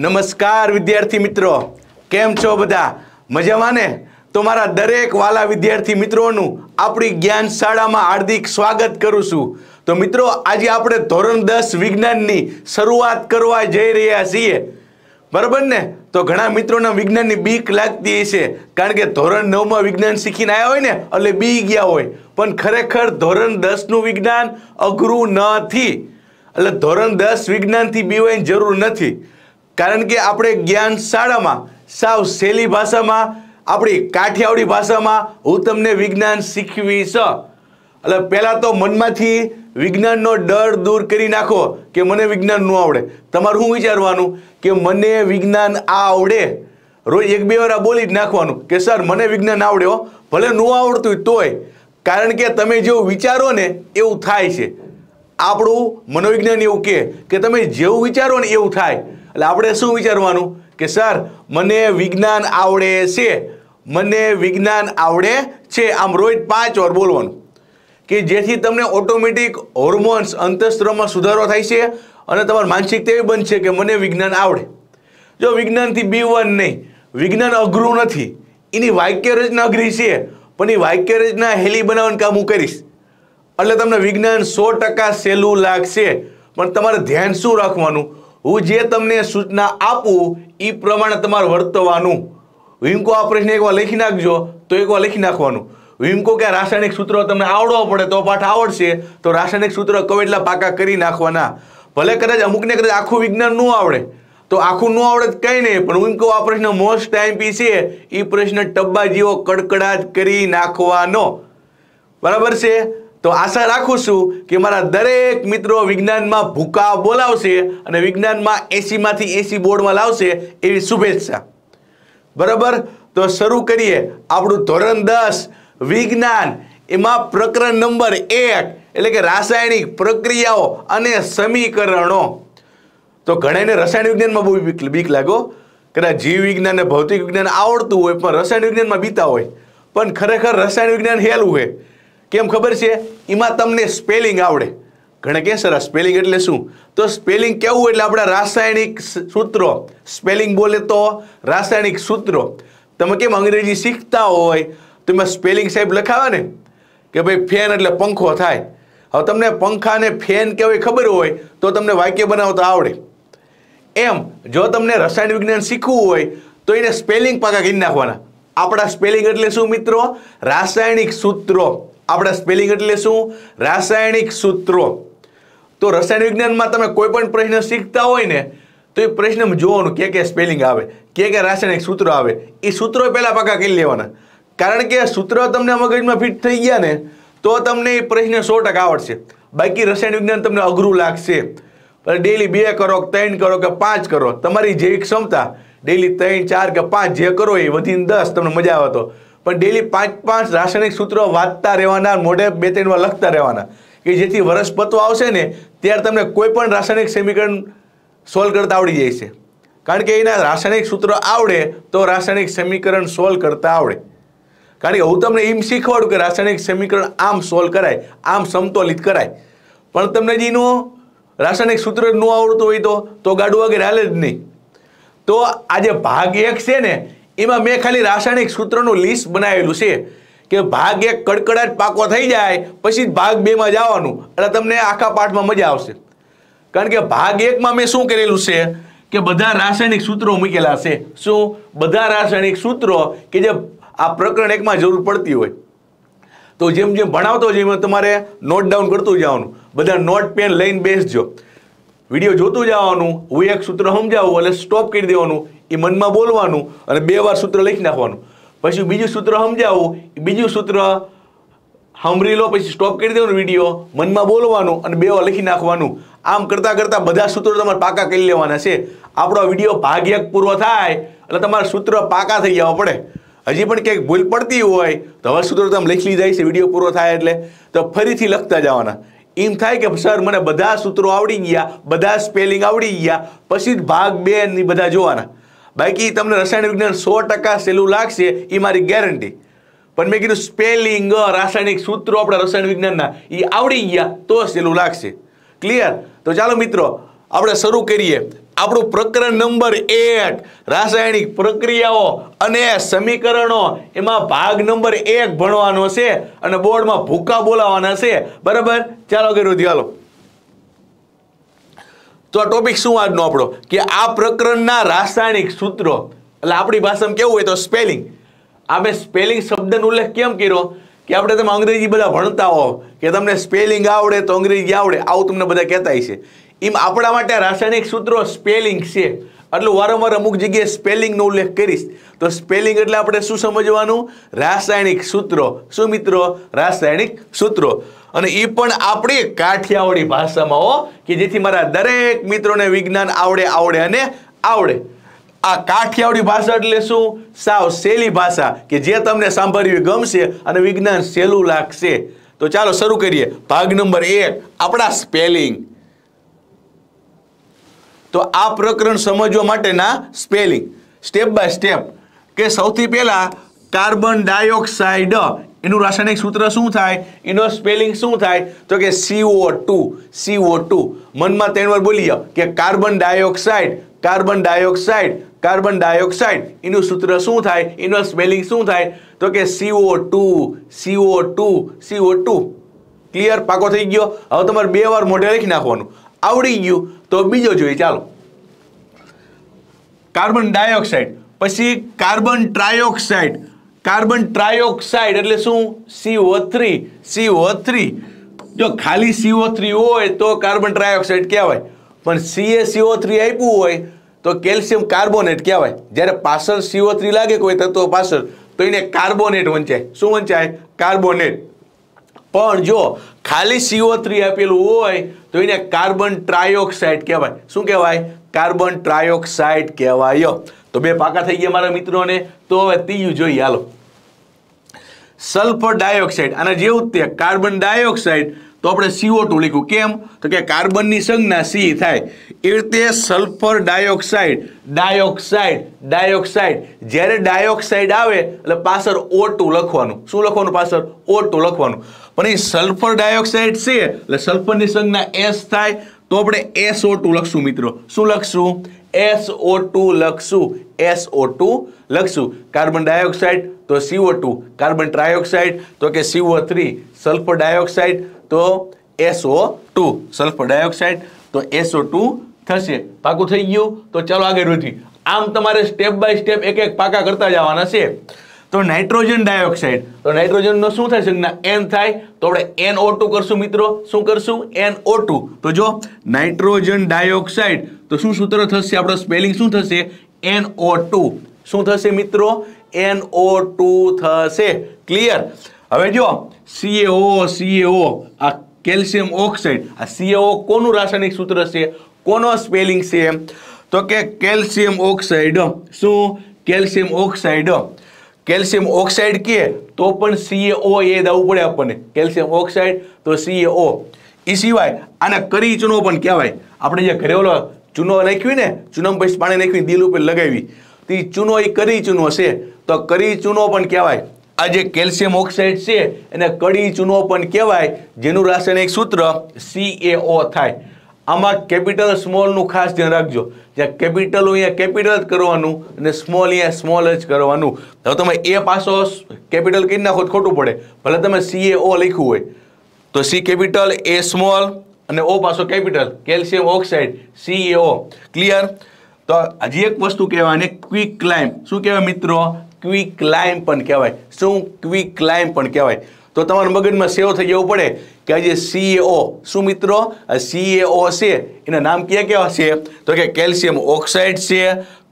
નમસ્કાર વિદ્યાર્થી મિત્રો કેમ છો બધા મજામાં ને તો મારા દરેક વાલા વિદ્યાર્થી મિત્રોનું આપણી જ્ઞાન શાળામાં હાર્દિક સ્વાગત કરું છું તો મિત્રો આજે આપણે ધોરણ દસ વિજ્ઞાનની શરૂઆત કરવા જઈ રહ્યા છીએ બરાબર ને તો ઘણા મિત્રોના વિજ્ઞાનની બીક લાગતી હશે કારણ કે ધોરણ નવમાં વિજ્ઞાન શીખીને આવ્યા હોય ને એટલે બી ગયા હોય પણ ખરેખર ધોરણ દસનું વિજ્ઞાન અઘરું નથી એટલે ધોરણ દસ વિજ્ઞાનથી બીવાની જરૂર નથી કારણ કે આપણે જ્ઞાન શાળામાં સાવ સહેલી ભાષામાં આપણી કાઠિયાવાડી ભાષામાં હું તમને વિજ્ઞાન શીખવીશ એટલે પહેલાં તો મનમાંથી વિજ્ઞાનનો ડર દૂર કરી નાખો કે મને વિજ્ઞાન ન આવડે તમારું શું વિચારવાનું કે મને વિજ્ઞાન આ આવડે રોજ એક બે વાર બોલી જ નાખવાનું કે સર મને વિજ્ઞાન આવડ્યો ભલે ન આવડતું તોય કારણ કે તમે જેવું વિચારો ને એવું થાય છે આપણું મનોવિજ્ઞાન એવું કે તમે જેવું વિચારો ને એવું થાય એટલે આપણે શું વિચારવાનું કે સર મને વિજ્ઞાન આવડે છે મને વિજ્ઞાન આવડે છે આમ રોજ પાંચ વાર બોલવાનું કે જેથી તમને ઓટોમેટિક હોર્મોન્સ અંતસ્ત્રમાં સુધારો થાય છે અને તમારી માનસિકતા એવી બનશે કે મને વિજ્ઞાન આવડે જો વિજ્ઞાનથી બી વન નહીં વિજ્ઞાન અઘરું નથી એની વાક્ય રચના અઘરી છે પણ એ વાક્ય રચના હેલી બનાવવાનું કામ હું કરીશ એટલે તમને વિજ્ઞાન સો ટકા સહેલું લાગશે પણ તમારે ધ્યાન શું રાખવાનું હું જે તમને સૂચના આપું એ પ્રમાણે તમારે વર્તવાનું વિમકો આ પ્રશ્ન એકવાર લખી નાખજો તો એકવાર લખી નાખવાનું વિમકો કે રાસાયણિક સૂત્રો તમને આવડવા પડે તો પાઠ આવડશે તો રાસાયણિક સૂત્રો કવે એટલા પાકા કરી નાખવાના ભલે કદાચ અમુકને કદાચ આખું વિજ્ઞાન ન આવડે તો આખું ન આવડે કંઈ નહીં પણ હું આ પ્રશ્ન મોસ્ટ ટાઈમ પી છે એ પ્રશ્ન ટબ્બા જેવો કડકડાટ કરી નાખવાનો બરાબર છે તો આશા રાખું છું કે મારા દરેક મિત્રો વિજ્ઞાનમાં ભૂકા બોલાવશે અને વિજ્ઞાનમાં એસીમાંથી એસી બોર્ડમાં લાવશે એવી શુભેચ્છા બરાબર તો શરૂ કરીએ આપણું ધોરણ દસ વિજ્ઞાન એમાં પ્રકરણ નંબર એક એટલે કે રાસાયણિક પ્રક્રિયાઓ અને સમીકરણો તો ઘણાને રસાયણ વિજ્ઞાનમાં બહુ બીક લાગો કદાચ જીવ વિજ્ઞાન ને ભૌતિક વિજ્ઞાન આવડતું હોય પણ રસાયણ વિજ્ઞાનમાં બીતા હોય પણ ખરેખર રસાયણ વિજ્ઞાન હેલું હોય કેમ ખબર છે એમાં તમને સ્પેલિંગ આવડે ઘણે કે સર સ્પેલિંગ એટલે શું તો સ્પેલિંગ કેવું એટલે આપણા રાસાયણિક સૂત્રો સ્પેલિંગ બોલે તો રાસાયણિક સૂત્રો તમે કેમ અંગ્રેજી શીખતા હોય તો એમાં સ્પેલિંગ સાહેબ લખાવે ને કે ભાઈ ફેન એટલે પંખો થાય હવે તમને પંખા ને ફેન કેવી ખબર હોય તો તમને વાક્ય બનાવતા આવડે એમ જો તમને રસાયણ વિજ્ઞાન શીખવું હોય તો એને સ્પેલિંગ પાકા કરી નાખવાના આપણા સ્પેલિંગ એટલે શું મિત્રો રાસાયણિક સૂત્રો આપણે સ્પેલિંગ એટલે શું રાસાયણિક સૂત્રો તો રસાયણ વિજ્ઞાનમાં તમે કોઈ પણ પ્રશ્ન શીખતા હોય ને તો એ પ્રશ્ન જોવાનું કે કે સ્પેલિંગ આવે કે કે રાસાયણિક સૂત્રો આવે એ સૂત્રો પહેલાં પાકા કરી લેવાના કારણ કે સૂત્રો તમને મગજમાં ફિટ થઈ ગયા ને તો તમને એ પ્રશ્ન સો ટકા આવડશે બાકી રસાયણ વિજ્ઞાન તમને અઘરું લાગશે પણ ડેલી બે કરો ત્રણ કરો કે પાંચ કરો તમારી જેવી ક્ષમતા ડેલી ત્રણ ચાર કે પાંચ જે કરો એ વધીને દસ તમને મજા આવે તો પણ ડેલી પાંચ પાંચ રાસાયણિક સૂત્રો વાંચતા રહેવાના મોઢે બે ત્રણ વાર લખતા રહેવાના કે જેથી વરસ આવશે ને ત્યારે તમને કોઈ પણ રાસાયણિક સમીકરણ સોલ્વ કરતાં આવડી જાય છે કારણ કે એના રાસાયણિક સૂત્રો આવડે તો રાસાયણિક સમીકરણ સોલ્વ કરતાં આવડે કારણ કે હું તમને એમ શીખવાડું કે રાસાયણિક સમીકરણ આમ સોલ્વ કરાય આમ સમતોલિત કરાય પણ તમને એનું રાસાયણિક સૂત્ર જ ન આવડતું હોય તો તો ગાડું વગેરે હાલે જ નહીં તો આજે ભાગ એક છે ને એમાં મેં ખાલી રાસાયણિક સૂત્રનું લિસ્ટ બનાવેલું છે કે ભાગ એક કડકડાટ પાકો થઈ જાય પછી ભાગ બેમાં જવાનું એટલે તમને આખા પાઠમાં મજા આવશે કારણ કે ભાગ એકમાં મેં શું કરેલું છે કે બધા રાસાયણિક સૂત્રો મૂકેલા છે શું બધા રાસાયણિક સૂત્રો કે જે આ પ્રકરણ એકમાં જરૂર પડતી હોય તો જેમ જેમ ભણાવતો જેમ તમારે નોટ ડાઉન કરતું જવાનું બધા નોટ પેન લઈને બેસજો વિડીયો જોતું જવાનું હું એક સૂત્ર સમજાવું એટલે સ્ટોપ કરી દેવાનું એ મનમાં બોલવાનું અને બે વાર સૂત્ર લખી નાખવાનું પછી બીજું સૂત્ર સમજાવું એ બીજું સૂત્ર સાંભળી લો પછી સ્ટોપ કરી દેવાનું વિડીયો મનમાં બોલવાનું અને બે વાર લખી નાખવાનું આમ કરતાં કરતાં બધા સૂત્રો તમારે પાકા કરી લેવાના છે આપણો વિડીયો ભાગ એક પૂરો થાય એટલે તમારા સૂત્ર પાકા થઈ જવા પડે હજી પણ ક્યાંક ભૂલ પડતી હોય તો હવે સૂત્રો તમે લખી જાય છે વિડીયો પૂરો થાય એટલે તો ફરીથી લખતા જવાના એમ થાય કે સર મને બધા સૂત્રો આવડી ગયા બધા સ્પેલિંગ આવડી ગયા પછી ભાગ બે ની બધા જોવાના બાકી તમને રસાયણ વિજ્ઞાન સો ટકા સહેલું લાગશે એ મારી ગેરંટી પણ મેં કીધું સ્પેલિંગ રાસાયણિક સૂત્રો આપણા રસાયણ વિજ્ઞાનના એ આવડી ગયા તો સહેલું લાગશે ક્લિયર તો ચાલો મિત્રો આપણે શરૂ કરીએ આપણું પ્રકરણ નંબર એક રાસાયણિક પ્રક્રિયાઓ અને સમીકરણો એમાં ભાગ નંબર એક ભણવાનો છે અને બોર્ડમાં ભૂકા બોલાવાના છે બરાબર ચાલો કર્યું ચાલો તો આ ટોપિક શું આજનો આપણો કે આ પ્રકરણના રાસાયણિક સૂત્રો એટલે આપણી ભાષામાં કેવું હોય તો સ્પેલિંગ આપણે સ્પેલિંગ શબ્દનો ઉલ્લેખ કેમ કર્યો કે આપણે તમે અંગ્રેજી બધા ભણતા હો કે તમને સ્પેલિંગ આવડે તો અંગ્રેજી આવડે આવું તમને બધા કહેતા છે એમ આપણા માટે રાસાયણિક સૂત્રો સ્પેલિંગ છે આટલું વારંવાર અમુક જગ્યાએ સ્પેલિંગનો ઉલ્લેખ કરીશ તો સ્પેલિંગ એટલે આપણે શું સમજવાનું રાસાયણિક સૂત્રો શું મિત્રો રાસાયણિક સૂત્રો અને એ પણ આપણી કાઠિયાવાડી ભાષામાં હો કે જેથી મારા દરેક મિત્રોને વિજ્ઞાન આવડે આવડે અને આવડે આ કાઠિયાવાડી ભાષા એટલે શું સાવ સહેલી ભાષા કે જે તમને સાંભળવી ગમશે અને વિજ્ઞાન સહેલું લાગશે તો ચાલો શરૂ કરીએ ભાગ નંબર એક આપણા સ્પેલિંગ તો આ પ્રકરણ સમજવા માટેના સ્પેલિંગ સ્ટેપ બાય સ્ટેપ કે સૌથી પહેલાં કાર્બન ડાયોક્સાઇડ એનું રાસાયણિક સૂત્ર શું થાય એનો સ્પેલિંગ શું થાય તો કે સીઓ ટુ સીઓ ટુ મનમાં ત્રણ વાર બોલીએ કે carbon dioxide carbon dioxide carbon dioxide એનું સૂત્ર શું થાય એનો સ્પેલિંગ શું થાય તો કે CO two CO two CO two clear પાકો થઈ ગયો હવે તમારે બે વાર મોઢે લખી નાખવાનું આવડી ગયું તો બીજો જોઈએ ચાલો કાર્બન ડાયોક્સાઇડ પછી કાર્બન ટ્રાયોક્સાઇડ કાર્બન ટ્રાયોક્સાઇડ એટલે શું સીઓ થ્રી સીઓ થ્રી જો ખાલી સીઓ થ્રી હોય તો કાર્બન ટ્રાયોક્સાઇડ કહેવાય પણ સીએ સીઓ થ્રી આપ્યું હોય તો કેલ્શિયમ કાર્બોનેટ કહેવાય જ્યારે પાછળ સીઓ થ્રી લાગે કોઈ તત્વો પાછળ તો એને કાર્બોનેટ વંચાય શું વંચાય કાર્બોનેટ પણ જો ખાલી સીઓ થ્રી આપેલું હોય તો એને કાર્બન ટ્રાયોક્સાઇડ કહેવાય શું કહેવાય કાર્બન ટ્રાયોક્સાઇડ કહેવાય તો બે પાકા થઈ ગયા મારા મિત્રોને તો હવે તીયું જોઈએ હાલો સલ્ફર ડાયોક્સાઇડ આના જેવું તે કાર્બન ડાયોક્સાઇડ તો આપણે સીઓ ટુ લીધું કેમ તો કે કાર્બનની સંજ્ઞા સી થાય એ રીતે સલ્ફર ડાયોક્સાઇડ ડાયોક્સાઇડ ડાયોક્સાઇડ જ્યારે ડાયોક્સાઇડ આવે એટલે પાછળ ઓ ટુ લખવાનું શું લખવાનું પાછળ ઓ ટુ લખવાનું પણ એ સલ્ફર ડાયોક્સાઇડ છે એટલે સલ્ફરની સંજ્ઞા એસ થાય તો આપણે એસઓ ટુ લખશું મિત્રો શું લખશું એસઓ ટુ લખશું એસઓ ટુ લખશું કાર્બન ડાયોક્સાઇડ તો સીઓ ટુ કાર્બન ટ્રાયોક્સાઇડ તો કે સીઓ થ્રી સલ્ફર ડાયોક્સાઇડ તો એસઓ ટુ સલ્ફર ડાયોક્સાઇડ તો એસઓ ટુ થશે પાકું થઈ ગયું તો ચાલો આગળ વધી આમ તમારે સ્ટેપ બાય સ્ટેપ એક એક પાકા કરતા જવાના છે તો નાઇટ્રોજન ડાયોક્સાઇડ તો નાઇટ્રોજનનો શું થાય સંજ્ઞા એન થાય તો આપણે એન ઓ ટુ કરશું મિત્રો શું કરશું એન ઓ ટુ તો જો નાઇટ્રોજન ડાયોક્સાઇડ તો શું સૂત્ર થશે આપણો સ્પેલિંગ શું થશે એન ઓ ટુ શું થશે મિત્રો એન ઓ ટુ થશે ક્લિયર હવે જો સીએઓ સીએઓ આ કેલ્શિયમ ઓક્સાઇડ આ સીએઓ કોનું રાસાયણિક સૂત્ર છે કોનો સ્પેલિંગ છે તો કે કેલ્શિયમ ઓક્સાઇડ શું કેલ્શિયમ ઓક્સાઇડ કેલ્શિયમ ઓક્સાઇડ કહીએ તો પણ સીએઓ એ દવું પડે આપણને કેલ્શિયમ ઓક્સાઇડ તો સીએઓ એ સિવાય આને કરી ચૂનો પણ કહેવાય આપણે જે ઘરે ઓલો ચૂનો નાખ્યું ને ચૂનમ પછી પાણી નાખ્યું દિલ ઉપર લગાવી તો ચૂનો એ કરી ચૂનો છે તો કરી ચૂનો પણ કહેવાય આ જે કેલ્શિયમ ઓક્સાઇડ છે એને કડી ચૂનો પણ કહેવાય જેનું રાસાયણિક સૂત્ર સીએઓ થાય આમાં કેપિટલ સ્મોલનું ખાસ ધ્યાન રાખજો જ્યાં કેપિટલ અહીંયા કેપિટલ જ કરવાનું અને સ્મોલ અહીંયા સ્મોલ જ કરવાનું હવે તમે એ પાસો કેપિટલ કરી નાખો ખોટું પડે ભલે તમે સી એ ઓ લખ્યું હોય તો સી કેપિટલ એ સ્મોલ અને ઓ પાસો capital calcium oxide C A O clear તો હજી એક વસ્તુ કહેવાય ક્વિક ક્લાઇમ્બ શું કહેવાય મિત્રો ક્વિક ક્લાઇમ્બ પણ કહેવાય શું ક્વિક ક્લાઇમ્બ પણ કહેવાય તો તમારા મગજમાં સેવ થઈ જવું પડે કે આજે સીએઓ શું મિત્રો સીએઓ છે એના નામ ક્યાં કેવા છે તો કે કેલ્શિયમ ઓક્સાઇડ છે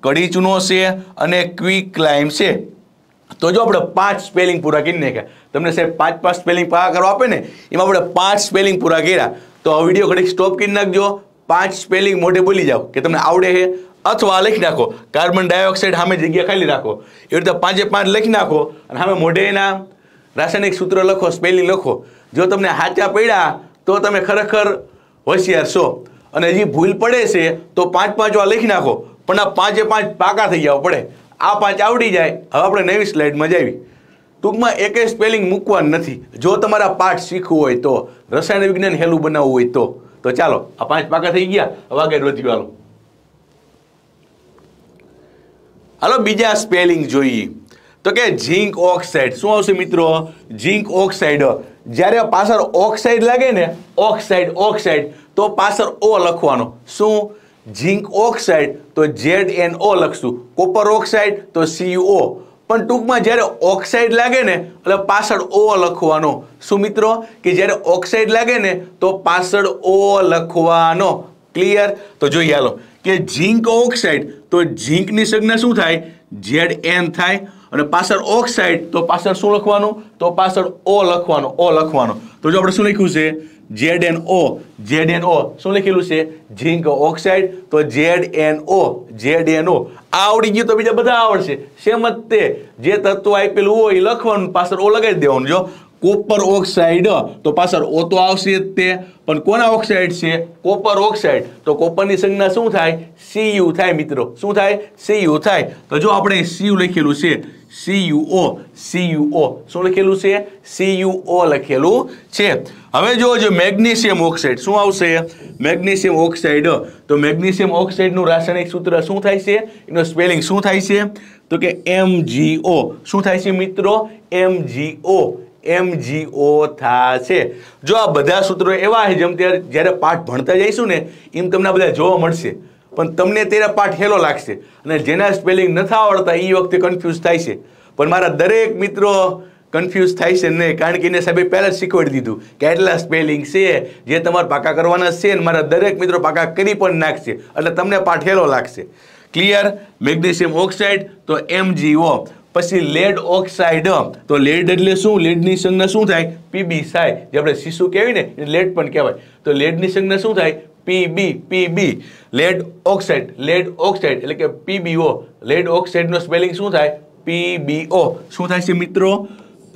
કડી ચૂનો છે અને ક્વિક ક્લાઇમ છે તો જો આપણે પાંચ સ્પેલિંગ પૂરા કરી નાખ્યા તમને સાહેબ પાંચ પાંચ સ્પેલિંગ પાકા કરવા આપે ને એમાં આપણે પાંચ સ્પેલિંગ પૂરા કર્યા તો આ વિડીયો ઘડીક સ્ટોપ કરી નાખજો પાંચ સ્પેલિંગ મોઢે બોલી જાઓ કે તમને આવડે છે અથવા લખી નાખો કાર્બન ડાયોક્સાઇડ સામે જગ્યા ખાલી રાખો એવી રીતે પાંચે પાંચ લખી નાખો અને સામે મોઢે નામ રાસાયણિક સૂત્ર લખો સ્પેલિંગ લખો જો તમને હાચા પડ્યા તો તમે ખરેખર હોશિયાર છો અને હજી ભૂલ પડે છે તો પાંચ પાંચવા લખી નાખો પણ આ પાંચે પાંચ પાકા થઈ જવા પડે આ પાંચ આવડી જાય હવે આપણે નવી સ્લાઇડમાં જાવી ટૂંકમાં એકે સ્પેલિંગ મૂકવાનું નથી જો તમારા પાઠ શીખવું હોય તો રસાયણ વિજ્ઞાન હેલું બનાવવું હોય તો તો ચાલો આ પાંચ પાકા થઈ ગયા હવે આગળ વધી હાલો બીજા સ્પેલિંગ જોઈએ તો કે ઝીંક ઓક્સાઇડ શું આવશે મિત્રો ઝીંક ઓક્સાઇડ જ્યારે પાછળ ઓક્સાઇડ લાગે ને ઓક્સાઇડ ઓક્સાઇડ તો પાછળ ઓ લખવાનો શું ઝીંક ઓક્સાઇડ તો ઝેડ એન ઓ લખશું કોપર ઓક્સાઇડ તો સીયુઓ પણ ટૂંકમાં જ્યારે ઓક્સાઇડ લાગે ને એટલે પાછળ ઓ લખવાનો શું મિત્રો કે જ્યારે ઓક્સાઇડ લાગે ને તો પાછળ ઓ લખવાનો ક્લિયર તો જોઈએ હાલો કે ઝીંક ઓક્સાઇડ તો ઝીંકની સંજ્ઞા શું થાય ઝેડ એન થાય અને પાછળ ઓક્સાઇડ તો પાછળ શું લખવાનું તો પાછળ ઓ લખવાનું ઓ લખવાનો તો જો આપણે શું લખ્યું છે Z N O Z N O શું લખેલું છે ઝીંક ઓક્સાઇડ તો Z N O Z N O આવડી ગયું તો બીજા બધા આવડશે સેમ જ તે જે તત્વ આપેલું હોય એ લખવાનું પાછળ ઓ લગાવી દેવાનું જો કોપર ઓક્સાઇડ તો પાછળ ઓ તો આવશે જ તે પણ કોના ઓક્સાઇડ છે કોપર ઓક્સાઇડ તો કોપરની સંજ્ઞા શું થાય સીયુ થાય મિત્રો શું થાય સીયુ થાય તો જો આપણે સીયુ લખેલું છે સીયુઓ સીયુઓ શું લખેલું છે સીયુઓ લખેલું છે હવે જો જો મેગ્નેશિયમ ઓક્સાઇડ શું આવશે મેગ્નેશિયમ ઓક્સાઇડ તો મેગ્નેશિયમ ઓક્સાઇડનું રાસાયણિક સૂત્ર શું થાય છે એનું સ્પેલિંગ શું થાય છે તો કે એમજીઓ શું થાય છે મિત્રો એમજીઓ એમજીઓ થશે જો આ બધા સૂત્રો એવા છે જેમ ત્યારે જ્યારે પાઠ ભણતા જઈશું ને એમ તમને બધા જોવા મળશે પણ તમને ત્યારે પાઠ હેલો લાગશે અને જેના સ્પેલિંગ નથી આવડતા એ વખતે કન્ફ્યુઝ થાય છે પણ મારા દરેક મિત્રો કન્ફ્યુઝ થાય છે નહીં કારણ કે એને સાહેબે પહેલાં જ શીખવાડી દીધું કે આટલા સ્પેલિંગ છે જે તમારે પાકા કરવાના છે ને મારા દરેક મિત્રો પાકા કરી પણ નાખશે એટલે તમને હેલો લાગશે ક્લિયર મેગ્નેશિયમ ઓક્સાઇડ તો એમજીઓ પછી લેડ ઓક્સાઇડ તો લેડ એટલે શું લેડની સંજ્ઞા શું થાય પીબી થાય જે આપણે શિશુ કહેવાય ને એ લેડ પણ કહેવાય તો લેડની સંજ્ઞા શું થાય PB PB lead oxide lead oxide એટલે કે પીબીઓ લેડ ઓક્સાઇડનો સ્પેલિંગ શું થાય પીબીઓ શું થાય છે મિત્રો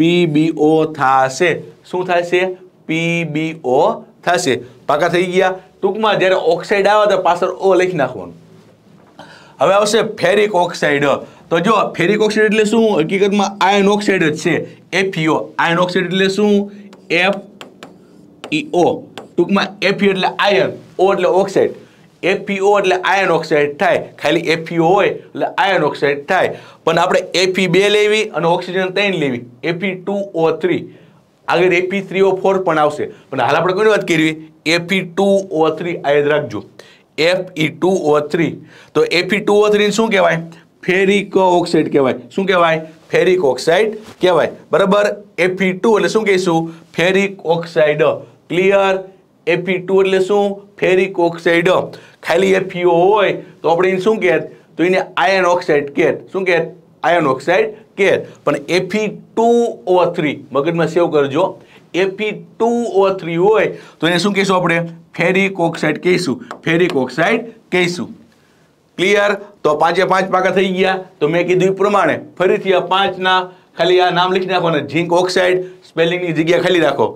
પીબીઓ થશે શું થાય છે પીબીઓ થશે પાકા થઈ ગયા ટૂંકમાં જ્યારે ઓક્સાઇડ આવે તો પાછળ ઓ લખી નાખવાનું હવે આવશે ફેરિક ઓક્સાઇડ તો જો ફેરિક ઓક્સાઇડ એટલે શું હકીકતમાં આયન ઓક્સાઇડ જ છે એફીઓ e આયન ઓક્સાઇડ એટલે શું એફ ઈઓ e ટૂંકમાં એફઈઓ e એટલે આયન ઓ એટલે ઓક્સાઇડ એફીઓ એટલે આયન ઓક્સાઇડ થાય ખાલી એફીઓ હોય એટલે આયન ઓક્સાઇડ થાય પણ આપણે એફી બે લેવી અને ઓક્સિજન ત્રણ લેવી એફઈ ટુ ઓ થ્રી આગળ એપી થ્રી ઓ ફોર પણ આવશે પણ હાલ આપણે કોની વાત કરવી એફી ટુ ઓ થ્રી આ યાદ રાખજો F E two O three તો એફી ટુ ઓ શું કહેવાય ફેરિક ઓક્સાઇડ કહેવાય શું કહેવાય ફેરિક ઓક્સાઇડ કહેવાય બરાબર એફી ટુ એટલે શું કહીશું ferric oxide clear FE two એટલે શું ફેરિક ઓક્સાઇડ ખાલી એફીઓ હોય તો આપણે એને શું કહેત તો એને આયન ઓક્સાઇડ કહેત શું કહેત આયન ઓક્સાઇડ કહેત પણ એફી ટુ ઓ થ્રી મગજમાં સેવ કરજો એફી ટુ ઓ થ્રી હોય તો એને શું કહીશું આપણે ફેરિક ઓક્સાઇડ કહીશું ફેરિક ઓક્સાઇડ કહીશું ક્લિયર તો પાંચે પાંચ પાકા થઈ ગયા તો મેં કીધું એ પ્રમાણે ફરીથી આ પાંચના ખાલી આ નામ લખી નાખો ને ઝીંક ઓક્સાઇડ સ્પેલિંગની જગ્યા ખાલી રાખો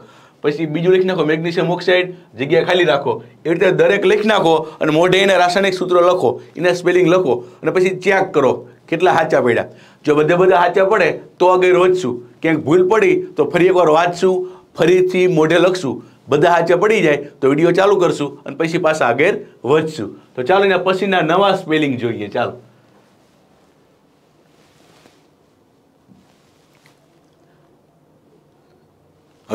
પછી બીજું લખી નાખો મેગ્નેશિયમ ઓક્સાઇડ જગ્યા ખાલી રાખો એ રીતે દરેક લખી નાખો અને મોઢે એને રાસાયણિક સૂત્રો લખો એના સ્પેલિંગ લખો અને પછી ચેક કરો કેટલા સાચા પડ્યા જો બધે બધા હાચા પડે તો આગળ રોજશું ક્યાંક ભૂલ પડી તો ફરી એકવાર વાંચશું ફરીથી મોઢે લખશું બધા હાચે પડી જાય તો વિડીયો ચાલુ કરશું અને પછી પાછા આગળ વધશું તો ચાલો એના પછીના નવા સ્પેલિંગ જોઈએ ચાલો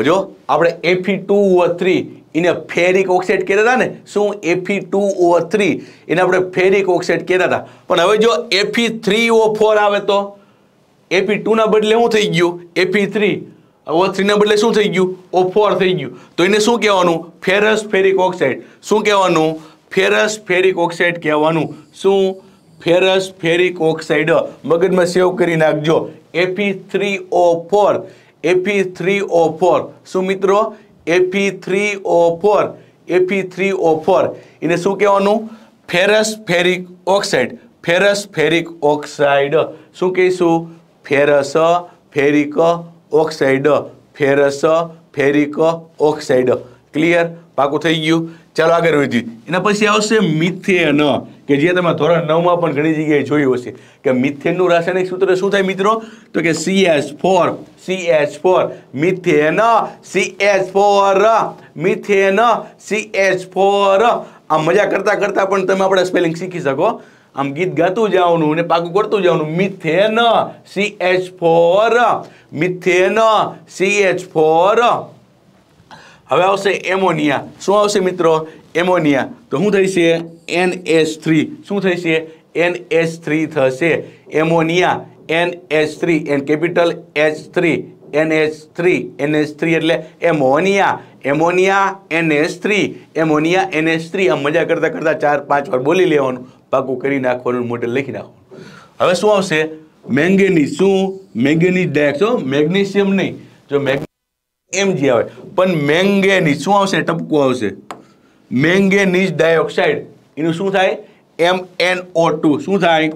હજો આપણે એફી ટુ ઓવર થ્રી એને ફેરિક ઓક્સાઇડ કહેતા હતા ને શું એફી ટુ ઓવર થ્રી એને આપણે ફેરિક ઓક્સાઇડ કહેતા હતા પણ હવે જો એફી થ્રી ઓ ફોર આવે તો એફી ટુના બદલે શું થઈ ગયું એફી થ્રી ઓ થ્રીના બદલે શું થઈ ગયું ઓ ફોર થઈ ગયું તો એને શું કહેવાનું ફેરસ ફેરિક ઓક્સાઇડ શું કહેવાનું ફેરસ ફેરિક ઓક્સાઇડ કહેવાનું શું ફેરસ ફેરિક ઓક્સાઇડ મગજમાં સેવ કરી નાખજો FE three O four FE three O four શું મિત્રો FE three O four FE three O four એને શું કહેવાનું ferrous ferric oxide ferrous ferric oxide શું કહીશું ferrous ferric oxide ferrous ferric oxide clear પાકું થઈ ગયું ચાલો આગળ વધીએ એના પછી આવશે મિથેન કે જે તમે ધોરણ નવમાં પણ ઘણી જગ્યાએ જોયું હશે કે મિથેનનું રાસાયણિક સૂત્ર શું થાય મિત્રો તો કે C H four C H four methane C H four methane C H four આ મજા કરતાં કરતાં પણ તમે આપણે સ્પેલિંગ શીખી શકો આમ ગીત ગાતું જવાનું ને પાકું કરતું જવાનું methane C H four methane C H four હવે આવશે એમોનિયા શું આવશે મિત્રો એમોનિયા તો શું થઈશે એન એચ થ્રી શું થશે એન એચ થ્રી થશે ammonia N H three N capital H three N H three N H three એટલે ammonia ammonia N NH three ammonia N NH three આમ મજા કરતાં કરતાં ચાર પાંચ વાર બોલી લેવાનું પાકું કરી નાખવાનું મોડેલ લખી નાખવાનું હવે શું આવશે મેંગેની શું મેંગેનીઝ ડાયોક્સો મેગ્નેશિયમ નહીં જો મેગ એમ જે આવે પણ મેંગેની શું આવશે ટપકું આવશે મેંગેનીઝ ડાયોક્સાઇડ એનું શું થાય એમ એન ઓ ટુ શું થાય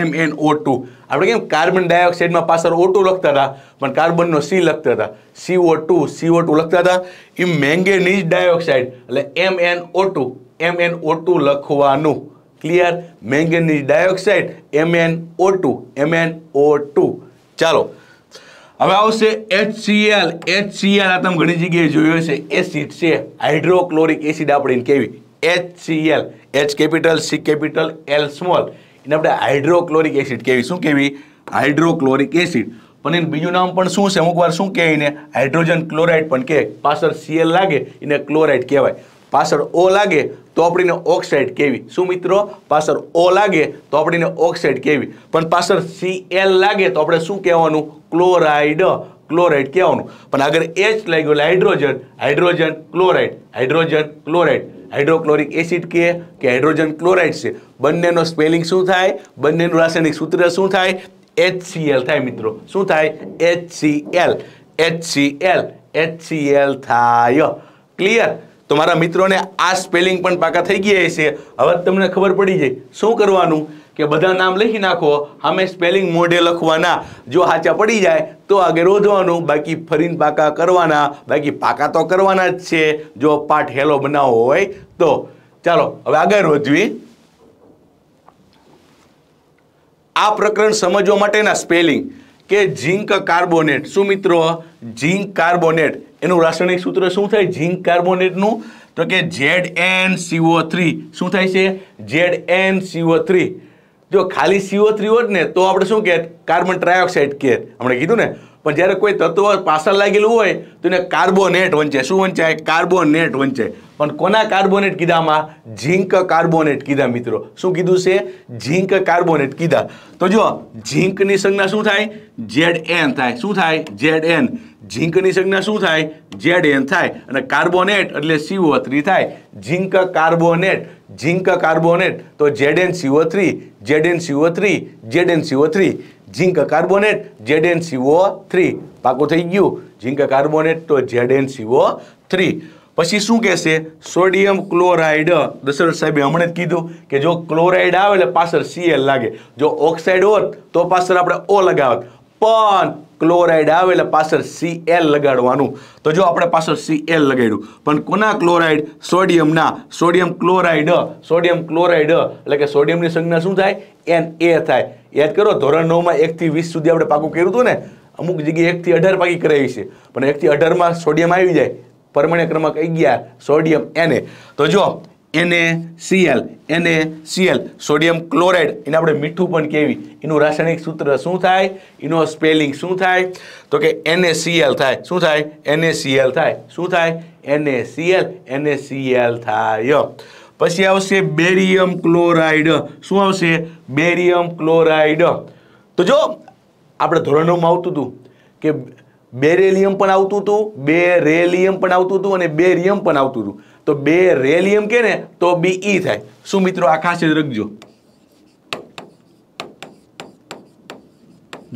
એમ એન ઓ ટુ આપણે કેમ કાર્બન ડાયોક્સાઇડમાં પાછળ ઓ ટુ લખતા હતા પણ કાર્બનનો સી લખતા હતા C O two C O two લખતા હતા એ મેંગેનીઝ ડાયોક્સાઇડ એટલે M N O two M N O લખવાનું clear manganese dioxide MN O two N O two ચાલો હવે આવશે એચ HCl HCl આ તમે ઘણી જગ્યાએ જોયો છે એસિડ છે હાઇડ્રોક્લોરિક એસિડ આપણે કેવી H HCl H capital C capital L small એને આપણે હાઇડ્રોક્લોરિક એસિડ કેવી શું કેવી હાઇડ્રોક્લોરિક એસિડ પણ એનું બીજું નામ પણ શું છે અમુક વાર શું કહે એને હાઇડ્રોજન ક્લોરાઇડ પણ કે પાછળ સીએલ લાગે એને ક્લોરાઇડ કહેવાય પાછળ ઓ લાગે તો આપણીને ઓક્સાઇડ કેવી શું મિત્રો પાછળ ઓ લાગે તો આપણીને ઓક્સાઇડ કેવી પણ પાછળ સી એલ લાગે તો આપણે શું કહેવાનું ક્લોરાઇડ ક્લોરાઇડ કહેવાનું પણ આગળ એચ લાગ્યું એટલે hydrogen hydrogen chloride hydrogen chloride hydrochloric acid કે કે હાઇડ્રોજન ક્લોરાઇડ છે બંનેનો સ્પેલિંગ શું થાય બંનેનું રાસાયણિક સૂત્ર શું થાય HCl થાય મિત્રો શું થાય H C L H C L થાય ક્લિયર તો મારા મિત્રોને આ સ્પેલિંગ પણ પાકા થઈ ગયા છે હવે તમને ખબર પડી જાય શું કરવાનું કે બધા નામ લખી નાખો અમે સ્પેલિંગ મોઢે લખવાના જો હાચા પડી જાય તો આગળ રોધવાનું બાકી ફરીને પાકા કરવાના બાકી પાકા તો કરવાના જ છે જો પાઠ હેલો બનાવો હોય તો ચાલો હવે આગળ રોધવી આ પ્રકરણ સમજવા માટેના સ્પેલિંગ કે ઝીંક કાર્બોનેટ શું મિત્રો ઝીંક કાર્બોનેટ એનું રાસાયણિક સૂત્ર શું થાય ઝીંક કાર્બોનેટનું તો કે ઝેડ એન સીઓ થ્રી શું થાય છે ઝેડ એન સીઓ થ્રી જો ખાલી સીઓ થ્રી હોત ને તો આપણે શું કહેત કાર્બન ટ્રાયોક્સાઇડ કહેત હમણાં કીધું ને પણ જ્યારે કોઈ તત્વ પાછળ લાગેલું હોય તો એને કાર્બોનેટ વંચે શું વંચાય કાર્બોનેટ વંચે પણ કોના કાર્બોનેટ કીધામાં ઝીંક કાર્બોનેટ કીધા મિત્રો શું કીધું છે ઝીંક કાર્બોનેટ કીધા તો જો ઝીંકની સંજ્ઞા શું થાય ઝેડ એન થાય શું થાય ઝેડ એન ઝીંકની સંજ્ઞા શું થાય ઝેડ એન થાય અને કાર્બોનેટ એટલે સીઓ થ્રી થાય ઝીંક કાર્બોનેટ ઝીંક કાર્બોનેટ તો Z N CO three Z N CO three Z N CO three zinc carbonate ZN CO three પાકું થઈ ગયું ઝીંક કાર્બોનેટ તો જેડેન સીઓ થ્રી પછી શું કહેશે સોડિયમ ક્લોરાઇડ દશરથ સાહેબે હમણાં જ કીધું કે જો ક્લોરાઇડ આવે એટલે પાછળ સીએલ લાગે જો ઓક્સાઇડ હોત તો પાછળ આપણે ઓ લગાવત પણ ક્લોરાઇડ આવે એટલે પાછળ સીએલ લગાડવાનું તો જો આપણે પાછળ સીએલ લગાડ્યું પણ કોના ક્લોરાઇડ સોડિયમના સોડિયમ ક્લોરાઇડ સોડિયમ ક્લોરાઇડ એટલે કે સોડિયમની સંજ્ઞા શું થાય એન એ થાય યાદ કરો ધોરણ નવમાં એકથી વીસ સુધી આપણે પાકું કર્યું હતું ને અમુક જગ્યાએ એકથી અઢાર પાકી કરાવી છે પણ એકથી અઢારમાં સોડિયમ આવી જાય પરમાણ્ય ક્રમાંક અગિયાર સોડિયમ એને તો જો એને સીએલ સોડિયમ ક્લોરાઇડ એને આપણે મીઠું પણ કહેવી એનું રાસાયણિક સૂત્ર શું થાય એનું સ્પેલિંગ શું થાય તો કે NaCl થાય શું થાય NaCl થાય શું થાય NaCl NaCl થાય પછી આવશે બેરિયમ ક્લોરાઇડ શું આવશે બેરિયમ ક્લોરાઇડ તો જો આપણે ધોરણ આવતું હતું કે બેરેલિયમ પણ આવતું હતું રેલિયમ પણ આવતું હતું અને બેરિયમ પણ આવતું હતું તો બે રેલિયમ કે ને તો બી ઈ થાય શું મિત્રો આ ખાસ રાખજો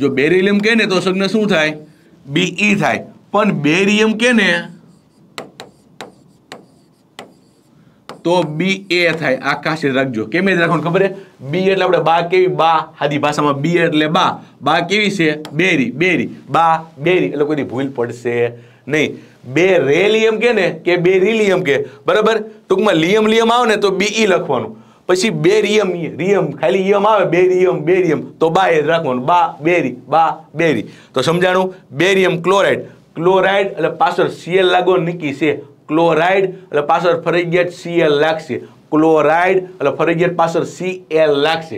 જો બેરેલિયમ કે ને તો સગ્ન શું થાય બી ઈ થાય પણ બેરિયમ કે ને તો બી એ થાય આકાશ રાખજો કેમ યાદ રાખવાનું ખબર છે બી એટલે આપણે બા કેવી બા હાદી ભાષામાં બી એટલે બા બા કેવી છે બેરી બેરી બા બેરી એટલે કોઈની ભૂલ પડશે નહીં બે રે લિયમ કે ને કે બે રિલિયમ કે બરાબર ટૂંકમાં લિયમ લિયમ આવે ને તો બી ઈ e લખવાનું પછી બે રિયમ e. રિયમ ખાલી યમ આવે બે રિયમ બે રિયમ તો બા એ રાખવાનું બા બેરી બા બેરી તો સમજાણું બેરિયમ ક્લોરાઇડ ક્લોરાઇડ એટલે પાછળ સીએલ લાગો નીકી છે ક્લોરાઇડ એટલે પાછળ ફરજિયાત સીએલ લાગશે ક્લોરાઇડ એટલે ફરજિયાત પાછળ સીએલ લાગશે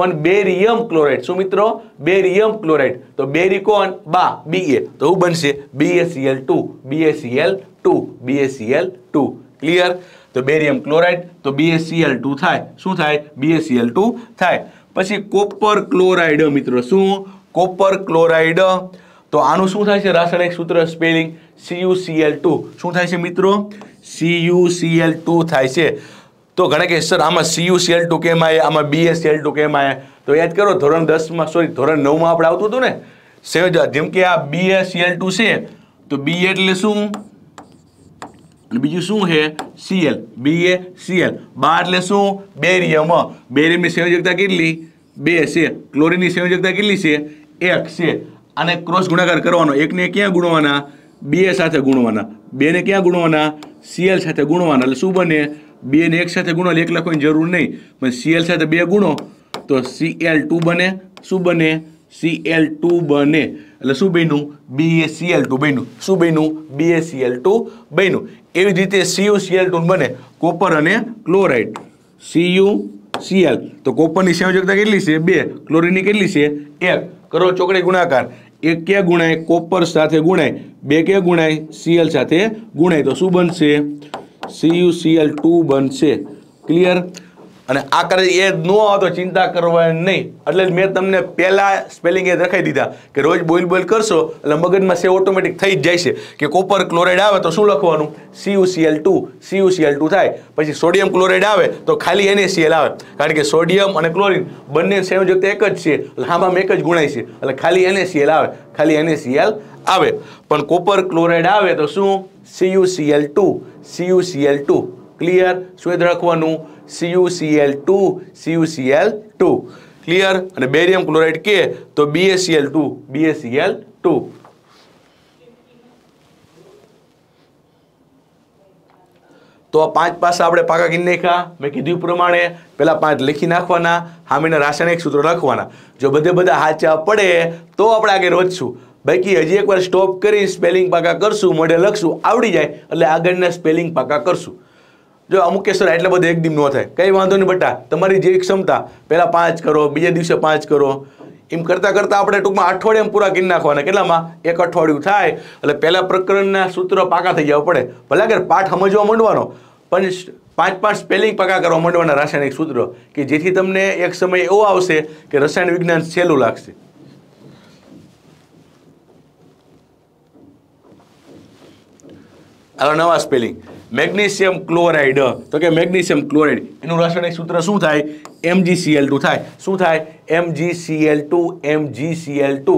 પણ બેરિયમ ક્લોરાઇડ શું મિત્રો બેરિયમ ક્લોરાઇડ તો બેરી કોણ બા બીએ તો શું બનશે BACL two BACL two BACL two clear તો બેરિયમ ક્લોરાઇડ તો બીએસીએલ ટુ થાય શું થાય બીએસીએલ ટુ થાય પછી કોપર ક્લોરાઇડ મિત્રો શું કોપર ક્લોરાઇડ તો આનું શું થાય છે રાસાયણિક સૂત્ર સ્પેલિંગ સીયુસીએલ ટુ શું થાય છે મિત્રો સીયુસીએલ ટુ થાય છે તો ઘણા કે સર આમાં સીયુસીએલ ટુ કેમ આવે આમાં બીએસએલ ટુ કેમ આવે તો યાદ કરો ધોરણ દસમાં સોરી ધોરણ નવમાં આપણે આવતું હતું ને સેજ જેમ કે આ બીએસએલ ટુ છે તો બી એટલે શું અને બીજું શું છે સીએલ બી એ સીએલ બાર એટલે શું બેરિયમ બેરિયમની સંયોજકતા કેટલી બે છે ક્લોરિનની સંયોજકતા કેટલી છે એક છે આને ક્રોસ ગુણાકાર કરવાનો એકને ક્યાં ગુણવાના બે સાથે ગુણવાના બેને ક્યાં ગુણવાના સીએલ સાથે ગુણવાના એટલે શું બને બેને એક સાથે ગુણો એટલે એક લખવાની જરૂર નહીં પણ સીએલ સાથે બે ગુણો તો સીએલ ટુ બને શું બને સીએલ ટુ બને એટલે શું બન્યું બીએસીએલ ટુ બન્યું શું બન્યું બીએસીએલ ટુ બન્યું એવી રીતે સીયુ સીએલ ટુ બને કોપર અને ક્લોરાઇડ સીયુ સીએલ તો કોપરની સંયોજકતા કેટલી છે બે ક્લોરીનની કેટલી છે એક કરો ચોકડી ગુણાકાર એક ગુણાય કોપર સાથે ગુણાય બે કે ગુણાય સીએલ સાથે ગુણાય તો શું બનશે સીયુસીએલ ટુ બનશે ક્લિયર અને આ કરે એ ન આવે ચિંતા કરવા નહીં એટલે મેં તમને પહેલાં સ્પેલિંગ એ રખાઈ દીધા કે રોજ બોઇલ બોઇલ કરશો એટલે મગજમાં સે ઓટોમેટિક થઈ જ જાય છે કે કોપર ક્લોરાઇડ આવે તો શું લખવાનું સીયુસીએલ ટુ સીયુસીએલ ટુ થાય પછી સોડિયમ ક્લોરાઇડ આવે તો ખાલી એનએસીએલ આવે કારણ કે સોડિયમ અને ક્લોરિન બંને સંયોજક એક જ છે એટલે હામાં એક જ ગુણાય છે એટલે ખાલી એનએસીએલ આવે ખાલી એનએસીએલ આવે પણ કોપર ક્લોરાઇડ આવે તો શું CUCL two CUCL two clear શું રાખવાનું CUCL two CUCL two clear અને બેરિયમ ક્લોરાઇડ કે તો બીએસીએલ ટુ બીએસીએલ ટુ તો પાંચ પાસા આપણે પાકા ગીર નાખ્યા મેં કીધું પ્રમાણે પહેલાં પાંચ લખી નાખવાના હામીના રાસાયણિક સૂત્રો લખવાના જો બધે બધા હાચા પડે તો આપણે આગળ વધશું બાકી હજી એકવાર સ્ટોપ કરી સ્પેલિંગ પાકા કરશું મોઢે લખશું આવડી જાય એટલે આગળના સ્પેલિંગ પાકા કરશું જો અમુક કેસો એટલે બધું એક દીમ ન થાય કંઈ વાંધો નહીં બટા તમારી જે ક્ષમતા પહેલાં પાંચ કરો બીજા દિવસે પાંચ કરો એમ કરતાં કરતાં આપણે ટૂંકમાં અઠવાડિયામાં પૂરા કરી નાખવાના કેટલામાં એક અઠવાડિયું થાય એટલે પહેલાં પ્રકરણના સૂત્રો પાકા થઈ જવા પડે ભલે કે પાઠ સમજવા માંડવાનો પણ પાંચ પાંચ સ્પેલિંગ પાકા કરવા માંડવાના રાસાયણિક સૂત્રો કે જેથી તમને એક સમય એવો આવશે કે રસાયણ વિજ્ઞાન સહેલું લાગશે આવા નવા સ્પેલિંગ મેગ્નેશિયમ ક્લોરાઇડ તો કે મેગ્નેશિયમ ક્લોરાઇડ એનું રાસાયણિક સૂત્ર શું થાય એમજીસીએલ ટુ થાય શું થાય એમજીસીએલ ટુ એમજીસીએલ ટુ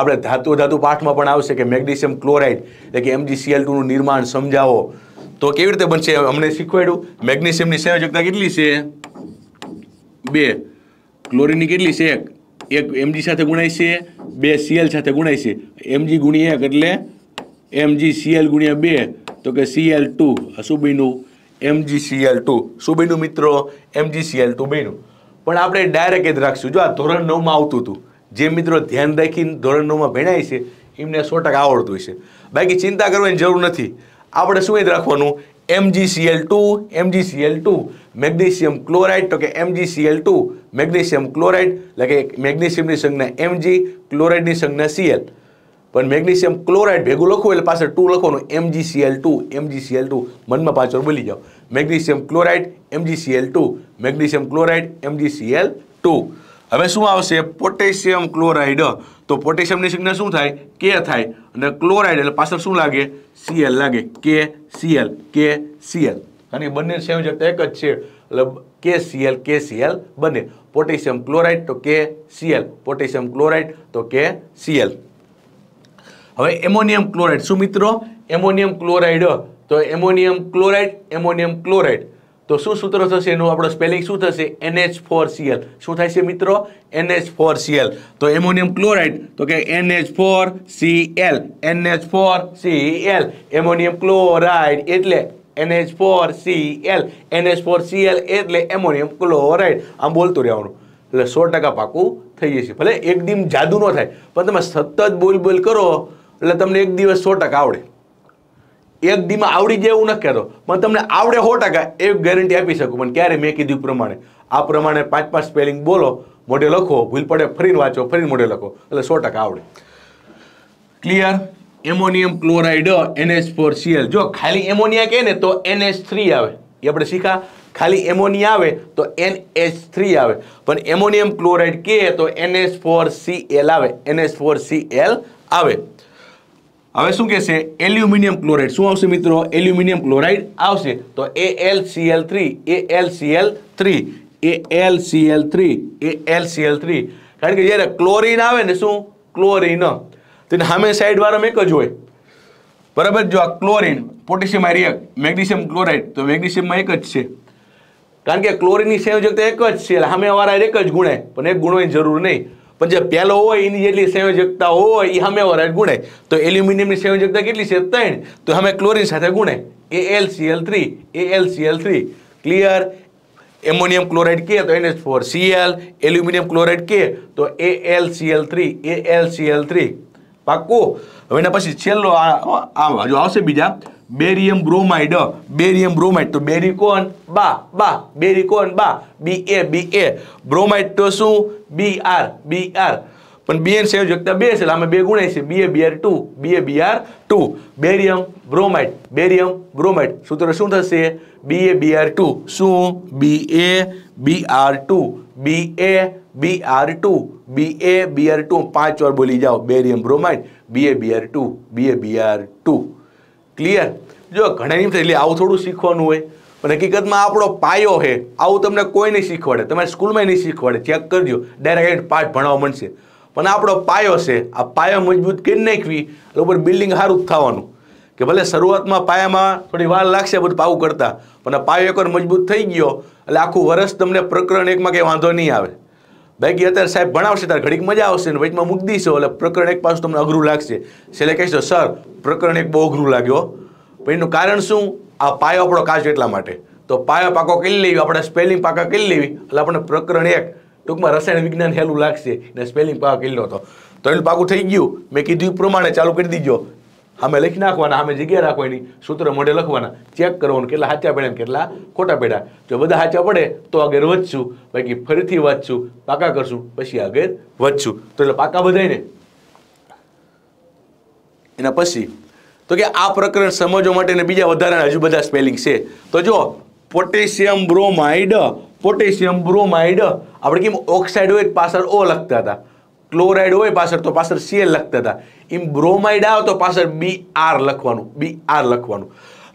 આપણે ધાતુ ધાતુ પાઠમાં પણ આવશે કે મેગ્નેશિયમ ક્લોરાઇડ એટલે કે એમજીસીએલ ટુનું નિર્માણ સમજાવો તો કેવી રીતે બનશે અમને શીખવાડ્યું મેગ્નેશિયમની સંયોજકતા કેટલી છે બે ક્લોરિનની કેટલી છે એક એક એમજી સાથે ગુણાય છે બે સીએલ સાથે ગુણાય છે એમજી ગુણ્યા એક એટલે એમજી સીએલ ગુણ્યા બે તો કે સી એલ ટુ સુબીનું એમજીસીએલ ટુ સુબીનું મિત્રો એમજીસીએલ ટુ બીનું પણ આપણે ડાયરેક્ટ જ રાખશું જો આ ધોરણ નવમાં આવતું હતું જે મિત્રો ધ્યાન રાખીને ધોરણ નવમાં ભણાય છે એમને સો ટકા આવડતું હશે બાકી ચિંતા કરવાની જરૂર નથી આપણે શું યાદ રાખવાનું MGCL two C L two magnesium chloride તો કે C L two magnesium chloride એટલે કે મેગ્નેશિયમની સંજ્ઞા એમજી ક્લોરાઇડની સંજ્ઞા સીએલ પણ મેગ્નેશિયમ ક્લોરાઇડ ભેગું લખો એટલે પાસે ટુ લખવાનું એમજીસીએલ ટુ એમજીસીએલ ટુ મનમાં પાછળ બોલી જાઓ magnesium chloride MGCL two magnesium chloride MGCL two હવે શું આવશે પોટેશિયમ ક્લોરાઇડ તો પોટેશિયમની સિગ્નલ શું થાય કે થાય અને ક્લોરાઇડ એટલે પાછળ શું લાગે સીએલ લાગે કે સીએલ કે સીએલ અને બંને સંયોજક એક જ છે એટલે કે સીએલ કે સીએલ બંને પોટેશિયમ ક્લોરાઇડ તો કે સીએલ પોટેશિયમ ક્લોરાઇડ તો કે સીએલ હવે એમોનિયમ ક્લોરાઇડ શું મિત્રો એમોનિયમ ક્લોરાઇડ તો એમોનિયમ ક્લોરાઇડ એમોનિયમ ક્લોરાઇડ તો શું સૂત્ર થશે એનું આપણો સ્પેલિંગ શું થશે એનએચ ફોર સીએલ શું થાય છે મિત્રો એનએચ ફોર સીએલ તો એમોનિયમ ક્લોરાઇડ તો કે NH four CL NH four CL ammonium chloride એટલે NH four CL NH four CL એટલે એમોનિયમ ક્લોરાઇડ આમ બોલતું રહેવાનું એટલે સો ટકા પાકું થઈ જશે ભલે એકદમ જાદુ ન થાય પણ તમે સતત બોલ બોલ કરો એટલે તમને એક દિવસ સો ટકા આવડે એક દીમાં આવડી જાય એવું નથી કહેતો પણ તમને આવડે સો ટકા એ ગેરંટી આપી શકું પણ ક્યારે મેં કીધું પ્રમાણે આ પ્રમાણે પાંચ પાંચ સ્પેલિંગ બોલો મોઢે લખો ભૂલ પડે ફરીને વાંચો ફરીને મોઢે લખો એટલે સો ટકા આવડે clear ammonium chloride NH four CL જો ખાલી એમોનિયા કહે ને તો એનએચ થ્રી આવે એ આપણે શીખ્યા ખાલી એમોનિયા આવે તો એન એચ થ્રી આવે પણ એમોનિયમ ક્લોરાઇડ કહે તો એનએચ ફોર સી એલ આવે એનએચ ફોર સી એલ આવે હવે શું કહેશે એલ્યુમિનિયમ ક્લોરાઇડ શું આવશે મિત્રો એલ્યુમિનિયમ ક્લોરાઇડ આવશે તો A L CL three A L CL three A L CL three A L CL three કારણ કે જ્યારે ક્લોરિન આવે ને શું ક્લોરિન તેને સામે સાઈડવાળામાં એક જ હોય બરાબર જો આ ક્લોરિન પોટેશિયમ આયરિયક મેગ્નેશિયમ ક્લોરાઇડ તો મેગ્નેશિયમમાં એક જ છે કારણ કે ક્લોરિનની સંયોજકતા એક જ છે એટલે સામેવાળા એક જ ગુણાય પણ એક ગુણવાની જરૂર નહીં પણ જે પહેલો હોય એની જેટલી સંયોજકતા હોય એ સામે વરાટ ગુણાય તો એલ્યુમિનિયમની સંયોજકતા કેટલી છે ત્રણ તો સામે ક્લોરિન સાથે ગુણાય A L C L three A L C L three clear ammonium chloride કે તો એને ફોર સીએલ એલ્યુમિનિયમ ક્લોરાઇડ કે તો A L C L three A L C L three પાક્કું હવે એના પછી છેલ્લો આ જો આવશે બીજા બેરિયમ બ્રોમાઇડ બેરિયમ બ્રોમાઇડ તો બેરી કોણ બા બા બેરી કોણ બા બી એ બી એ બ્રોમાઇડ તો શું બી આર બી આર પણ બી એન સંયોજકતા બે છે આમાં બે ગુણાય છે B A B R two B A B R two barium bromide barium bromide સૂત્ર શું થશે B A B R two શું B A B R two B A B R two B A B R two પાંચ વાર બોલી જાઓ barium bromide B A B R two B A B R two clear જો ઘણા ઘણી એટલે આવું થોડું શીખવાનું હોય પણ હકીકતમાં આપણો પાયો છે આવું તમને કોઈ નહીં શીખવાડે તમારે સ્કૂલમાં નહીં શીખવાડે ચેક કરજો ડાયરેક્ટ પાઠ ભણવા મળશે પણ આપણો પાયો છે આ પાયો મજબૂત કરી નાખવી એટલે ઉપર બિલ્ડિંગ સારું થવાનું કે ભલે શરૂઆતમાં પાયામાં થોડી વાર લાગશે બધું પાવું કરતાં પણ આ પાયો એકવાર મજબૂત થઈ ગયો એટલે આખું વર્ષ તમને પ્રકરણ એકમાં કંઈ વાંધો નહીં આવે બાકી અત્યારે સાહેબ ભણાવશે ત્યારે ઘડીક મજા આવશે ને વચમાં મૂકી દઈશો એટલે પ્રકરણ એક પાછું તમને અઘરું લાગશે છેલ્લે કહેશો સર પ્રકરણ એક બહુ અઘરું લાગ્યો પણ એનું કારણ શું આ પાયો આપણો કાચ એટલા માટે તો પાયો પાકો કરી લેવી આપણે સ્પેલિંગ પાકા કરી લેવી એટલે આપણને પ્રકરણ એક ટૂંકમાં રસાયણ વિજ્ઞાન હેલું લાગશે ને સ્પેલિંગ પાકો કરી લો તો તો એનું પાકું થઈ ગયું મેં કીધું પ્રમાણે ચાલુ કરી દીજો સામે લખી નાખવાના સામે જગ્યા રાખવાની સૂત્ર મોઢે લખવાના ચેક કરવાનું કેટલા સાચા પડ્યા કેટલા ખોટા પડ્યા જો બધા સાચા પડે તો આગળ વધશું બાકી ફરીથી વાંચશું પાકા કરશું પછી આગળ વધશું તો એટલે પાકા બધાય ને એના પછી તો કે આ પ્રકરણ સમજવા માટે બીજા વધારાના હજુ બધા સ્પેલિંગ છે તો જો પોટેશિયમ બ્રોમાઇડ પોટેશિયમ બ્રોમાઇડ આપણે કેમ ઓક્સાઇડ હોય પાછળ ઓ લખતા હતા ક્લોરાઇડ હોય પાછળ તો પાછળ સીએલ લખતા હતા એમ બ્રોમાઇડ આવે તો પાછળ બી આર લખવાનું બી આર લખવાનું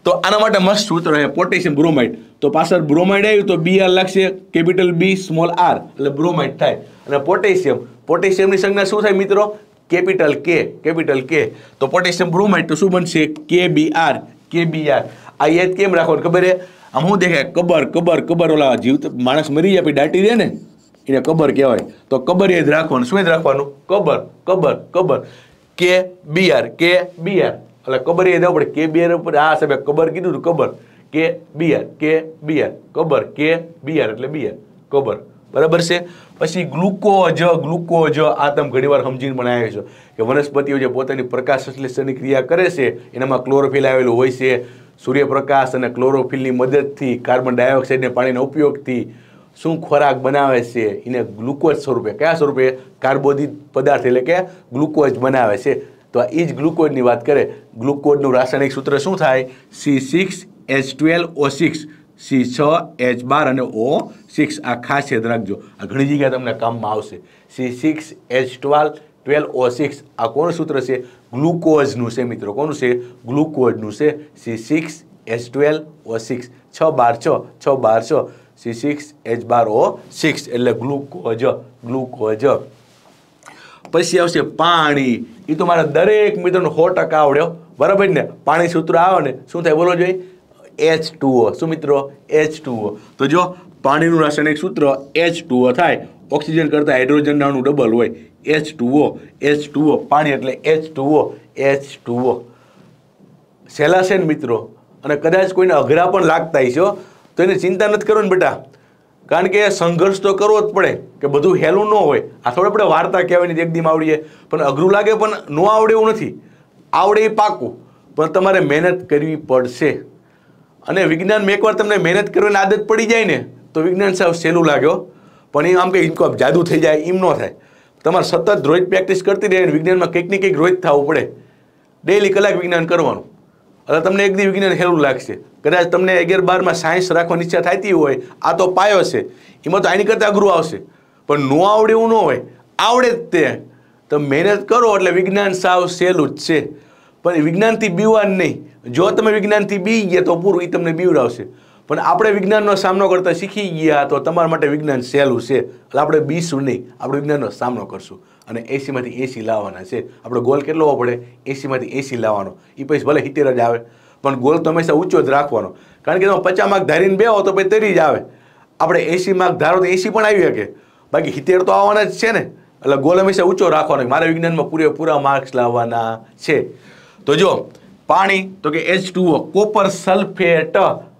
તો આના માટે મસ્ત સૂત્ર છે પોટેશિયમ બ્રોમાઇડ તો પાછળ બ્રોમાઇડ આવ્યું તો બી આર લખશે કેપિટલ બી સ્મોલ આર એટલે બ્રોમાઇડ થાય અને પોટેશિયમ પોટેશિયમની સંજ્ઞા શું થાય મિત્રો કેપિટલ કે કેપિટલ કે તો પોટેશિયમ બ્રોમાઇડ તો શું બનશે કે B R K B R આ યાદ કેમ રાખવાનું ખબર છે આમ શું દેખાય કબર કબર કબર ઓલા જીવ માણસ મરી જાય પછી દાટી દે ને એને કબર કહેવાય તો કબર યાદ રાખવાનું શું યાદ રાખવાનું કબર કબર કબર કે B R K B R એટલે કબર યાદ આવડે કે બી આર ઉપર આ સાહેબ કબર કીધું હતું કબર કે B R K B R કબર કે બી આર એટલે બી આર કબર બરાબર છે પછી ગ્લુકોજ ગ્લુકોજ આ તમે ઘણીવાર સમજીને પણ આવ્યો છે કે વનસ્પતિઓ જે પોતાની પ્રકાશ સંશ્લેષણની ક્રિયા કરે છે એનામાં ક્લોરોફિલ આવેલું હોય છે સૂર્યપ્રકાશ અને ક્લોરોફિલની મદદથી કાર્બન ડાયોક્સાઇડને પાણીના ઉપયોગથી શું ખોરાક બનાવે છે એને ગ્લુકોઝ સ્વરૂપે કયા સ્વરૂપે કાર્બોદિત પદાર્થ એટલે કે ગ્લુકોઝ બનાવે છે તો આ એ જ ગ્લુકોઝની વાત કરે ગ્લુકોઝનું રાસાયણિક સૂત્ર શું થાય C six H twelve O six C છ એચ બાર અને ઓ સિક્સ આ ખાસ યાદ રાખજો આ ઘણી જગ્યાએ તમને કામમાં આવશે C six H twelve twelve O six આ કોણ સૂત્ર છે ગ્લુકોઝનું છે મિત્રો કોનું છે ગ્લુકોઝનું છે C six H twelve O six છ બાર છ છ બાર છ સી સિક્સ એચ બાર ઓ સિક્સ એટલે ગ્લુકોજ ગ્લુકોજ પછી આવશે પાણી એ તો મારા દરેક મિત્રોને સો ટકા આવડ્યો બરાબર ને પાણી સૂત્ર આવે ને શું થાય બોલો જોઈએ એચ ટુઓ શું મિત્રો એચ ટુઓ તો જો પાણીનું રાસાયણિક સૂત્ર એચ ટુઓ થાય ઓક્સિજન કરતાં હાઇડ્રોજન નાનું ડબલ હોય એચ ટુઓ એચ ટુઓ પાણી એટલે એચ ટુઓ એચ ટુઓ સહેલા છે મિત્રો અને કદાચ કોઈને અઘરા પણ લાગતા હશો તો એને ચિંતા નથી કરવાની બેટા કારણ કે સંઘર્ષ તો કરવો જ પડે કે બધું હેલું ન હોય આ થોડે આપણે વાર્તા કહેવાની એક દીમ આવડીએ પણ અઘરું લાગે પણ ન આવડે એવું નથી આવડે એ પાકું પણ તમારે મહેનત કરવી પડશે અને વિજ્ઞાન મેં એકવાર તમને મહેનત કરવાની આદત પડી જાય ને તો વિજ્ઞાન સાહેબ સહેલું લાગ્યો પણ એ આમ કે ઇન્કો જાદુ થઈ જાય એમ ન થાય તમારે સતત રોજ પ્રેક્ટિસ કરતી રહે વિજ્ઞાનમાં કંઈક ને કંઈક રોજ થવું પડે ડેલી કલાક વિજ્ઞાન કરવાનું એટલે તમને એક દી વિજ્ઞાન હેરું લાગશે કદાચ તમને અગિયાર બારમાં સાયન્સ રાખવાની ઈચ્છા થતી હોય આ તો પાયો છે એમાં તો આની કરતાં અઘરું આવશે પણ ન આવડે એવું ન હોય આવડે જ તે તમે મહેનત કરો એટલે વિજ્ઞાન સાવ સહેલું જ છે પણ વિજ્ઞાનથી બીવાન નહીં જો તમે વિજ્ઞાનથી બી ગયા તો પૂરું એ તમને બીવડાવશે પણ આપણે વિજ્ઞાનનો સામનો કરતાં શીખી ગયા તો તમારા માટે વિજ્ઞાન સહેલું છે એટલે આપણે બીશું નહીં આપણે વિજ્ઞાનનો સામનો કરશું અને એસીમાંથી એસી લાવવાના છે આપણો ગોલ કેટલો હોવો પડે એસીમાંથી એસી લાવવાનો એ પછી ભલે હિતેર જ આવે પણ ગોલ તો હંમેશા ઊંચો જ રાખવાનો કારણ કે તમે પચાસ માર્ક ધારીને બે હો તો પછી તરી જ આવે આપણે એસી માર્ક ધારો તો એસી પણ આવી શકે બાકી હિતેર તો આવવાના જ છે ને એટલે ગોલ હંમેશા ઊંચો રાખવાનો મારા વિજ્ઞાનમાં પૂરેપૂરા માર્ક્સ લાવવાના છે તો જો પાણી તો કે એચ ટુઓ કોપર સલ્ફેટ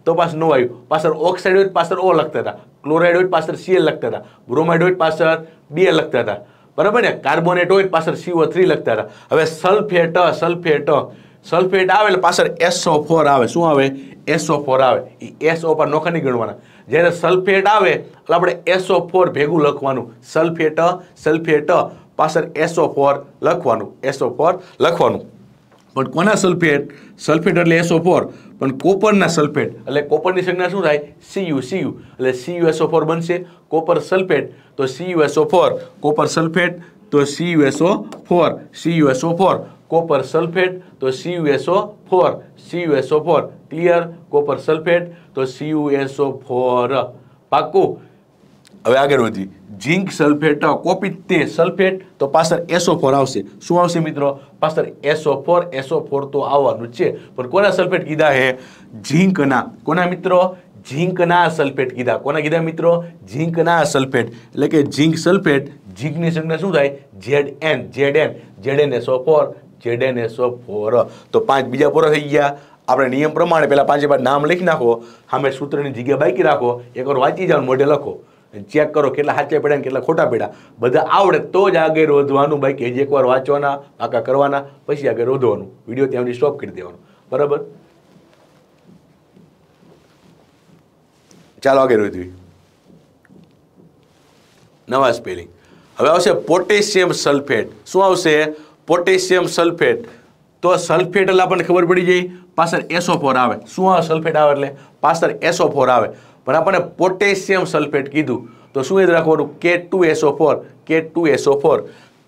તો પાછળ નો આવ્યું પાછળ ઓક્સાઇડ હોય પાછળ ઓ લખતા હતા ક્લોરાઇડ હોય પાછળ સીએ લખતા હતા બ્રોમાઇડ હોય પાછળ બીએલ લખતા હતા બરાબર ને કાર્બોનેટ પાછળ સીઓ થ્રી લખતા હતા હવે સલ્ફેટ સલ્ફેટ સલ્ફેટ આવે એટલે પાછળ એસઓ ફોર આવે શું આવે એસઓ ફોર આવે એ એસઓ પર નોખા નહીં ગણવાના જ્યારે સલ્ફેટ આવે એટલે આપણે એસઓ ફોર ભેગું લખવાનું સલ્ફેટ સલ્ફેટ પાછળ એસઓ ફોર લખવાનું એસઓ ફોર લખવાનું પણ કોના સલ્ફેટ સલ્ફેટ એટલે એસો ફોર પણ કોપરના સલ્ફેટ એટલે કોપરની સંજ્ઞા શું થાય સીયુ સીયુ એટલે સીયુ એસો ફોર બનશે કોપર સલ્ફેટ તો CU SO four copper sulphate તો CU SO four CU SO four copper sulphate તો CU SO four CU SO four clear copper sulphate તો સીયુ એસો ફોર પાકું હવે આગળ વધી જિંક સલ્ફેટ કોપી તે સલ્ફેટ તો પાછળ એસો ફોર આવશે શું આવશે મિત્રો પાછળ એસો ફોર એસો ફોર તો આવવાનું છે પણ કોના સલ્ફેટ કીધા હે ઝીંકના કોના મિત્રો ઝીંકના સલ્ફેટ કીધા કોના કીધા મિત્રો ઝીંકના સલ્ફેટ એટલે કે ઝીંક સલ્ફેટ ઝીંકની સંજ્ઞા શું થાય Z N Z N Z N SO four Z N SO four તો પાંચ બીજા પૂરા થઈ ગયા આપણે નિયમ પ્રમાણે પહેલાં પાંચે બાદ નામ લખી નાખો સામે સૂત્રની જગ્યા બાકી રાખો એકવાર વાંચી જાઓ મોઢે લખો ચેક કરો કેટલા સાચા પડ્યા ને કેટલા ખોટા પડ્યા બધા આવડે તો જ આગળ વધવાનું બાકી હજી એકવાર વાંચવાના આકા કરવાના પછી આગળ વધવાનું વિડીયો તેમની સ્ટોપ કરી દેવાનો બરાબર ચાલો આગળ વધવી નવા સ્પેલિંગ હવે આવશે પોટેશિયમ સલ્ફેટ શું આવશે પોટેશિયમ સલ્ફેટ તો સલ્ફેટ એટલે આપણને ખબર પડી જાય પાછળ એસો ફોર આવે શું આવે સલ્ફેટ આવે એટલે પાછળ એસો ફોર આવે પણ આપણને પોટેશિયમ સલ્ફેટ કીધું તો શું યાદ રાખવાનું K two S O four K two S O four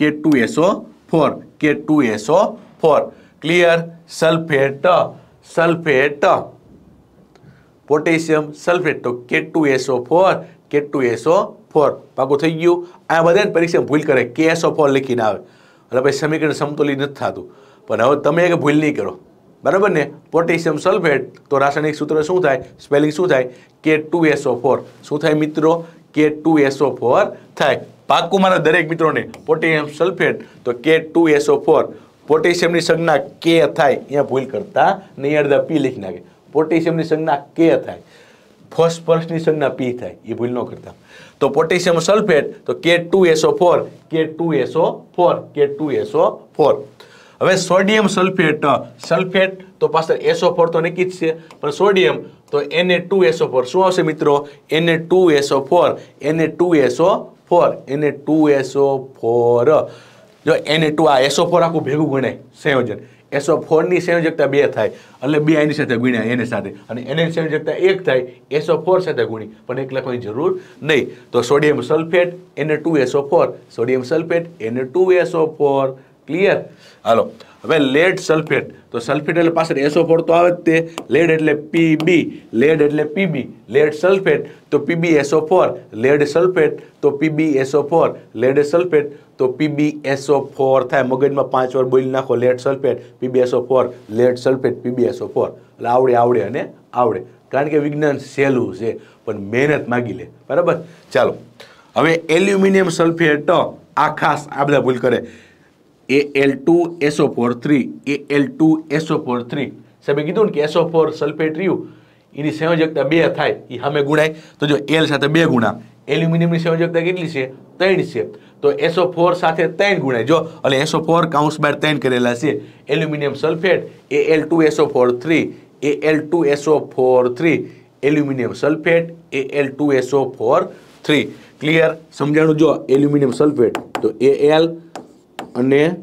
K two S O four K two S O four clear sulphate sulphate potassium sulphate તો K two S O four K two S O four પાકું થઈ ગયું આ બધાને પરીક્ષામાં ભૂલ કરે કે એસો ફોર લખીને આવે એટલે ભાઈ સમીકરણ સમતોલિત નથી થતું પણ હવે તમે એક ભૂલ નહીં કરો બરાબર ને પોટેશિયમ સલ્ફેટ તો રાસાયણિક સૂત્ર શું થાય સ્પેલિંગ શું થાય કે ટુ એસઓ ફોર શું થાય મિત્રો કે ટુ એસઓ ફોર થાય પાકું મારા દરેક મિત્રોને પોટેશિયમ સલ્ફેટ તો કે ટુ એસઓ ફોર પોટેશિયમની સંજ્ઞા કે થાય અહીંયા ભૂલ કરતા નહીં અડધા પી લખી નાખે પોટેશિયમની સંજ્ઞા કે થાય ફોસ્ફરસની સંજ્ઞા પી થાય એ ભૂલ ન કરતા તો પોટેશિયમ સલ્ફેટ તો K two S O four K two S O four K two S O four હવે સોડિયમ સલ્ફેટ સલ્ફેટ તો પાછળ એસો ફોર તો નક્કી જ છે પણ સોડિયમ તો એને ટુ એસો ફોર શું આવશે મિત્રો N A two S O four N A two S O four N A two S O four જો એને ટુ આ એસો ફોર આખું ભેગું ગણાય સંયોજન એસો ફોરની સંયોજકતા બે થાય એટલે બે એની સાથે ગુણ્યા એને સાથે અને એને સંયોજકતા એક થાય એસો ફોર સાથે ગુણી પણ એક લખવાની જરૂર નહીં તો sodium sulphate N A two S O four sodium sulphate N A two S O four clear હાલો હવે લેડ સલ્ફેટ તો સલ્ફેટ એટલે પાછળ એસો ફોર તો આવે જ તે લેડ એટલે પીબી લેડ એટલે પીબી લેડ સલ્ફેટ તો P B S O four lead sulphate તો P B S O four lead sulphate તો પીબી એસો ફોર થાય મગજમાં પાંચ વાર બોલી નાખો lead sulphate P B S O four lead sulphate P B S O four એટલે આવડે આવડે અને આવડે કારણ કે વિજ્ઞાન સહેલું છે પણ મહેનત માગી લે બરાબર ચાલો હવે એલ્યુમિનિયમ સલ્ફેટ આ ખાસ આ બધા ભૂલ કરે A L two S O four three A L two S O four three સાહેબે કીધું ને કે એસો ફોર સલ્ફેટ રહ્યું એની સંયોજકતા બે થાય એ સામે ગુણાય તો જો એલ સાથે બે ગુણા એલ્યુમિનિયમની સંયોજકતા કેટલી છે ત્રણ છે તો એસો ફોર સાથે ત્રણ ગુણાય જો એટલે એસો ફોર કાઉન્સ બાર ત્રણ કરેલા છે aluminium sulphate A L two S O four three A L two S O four three aluminium sulphate A L two S O four three clear સમજાણું જો એલ્યુમિનિયમ સલ્ફેટ તો એ એલ અને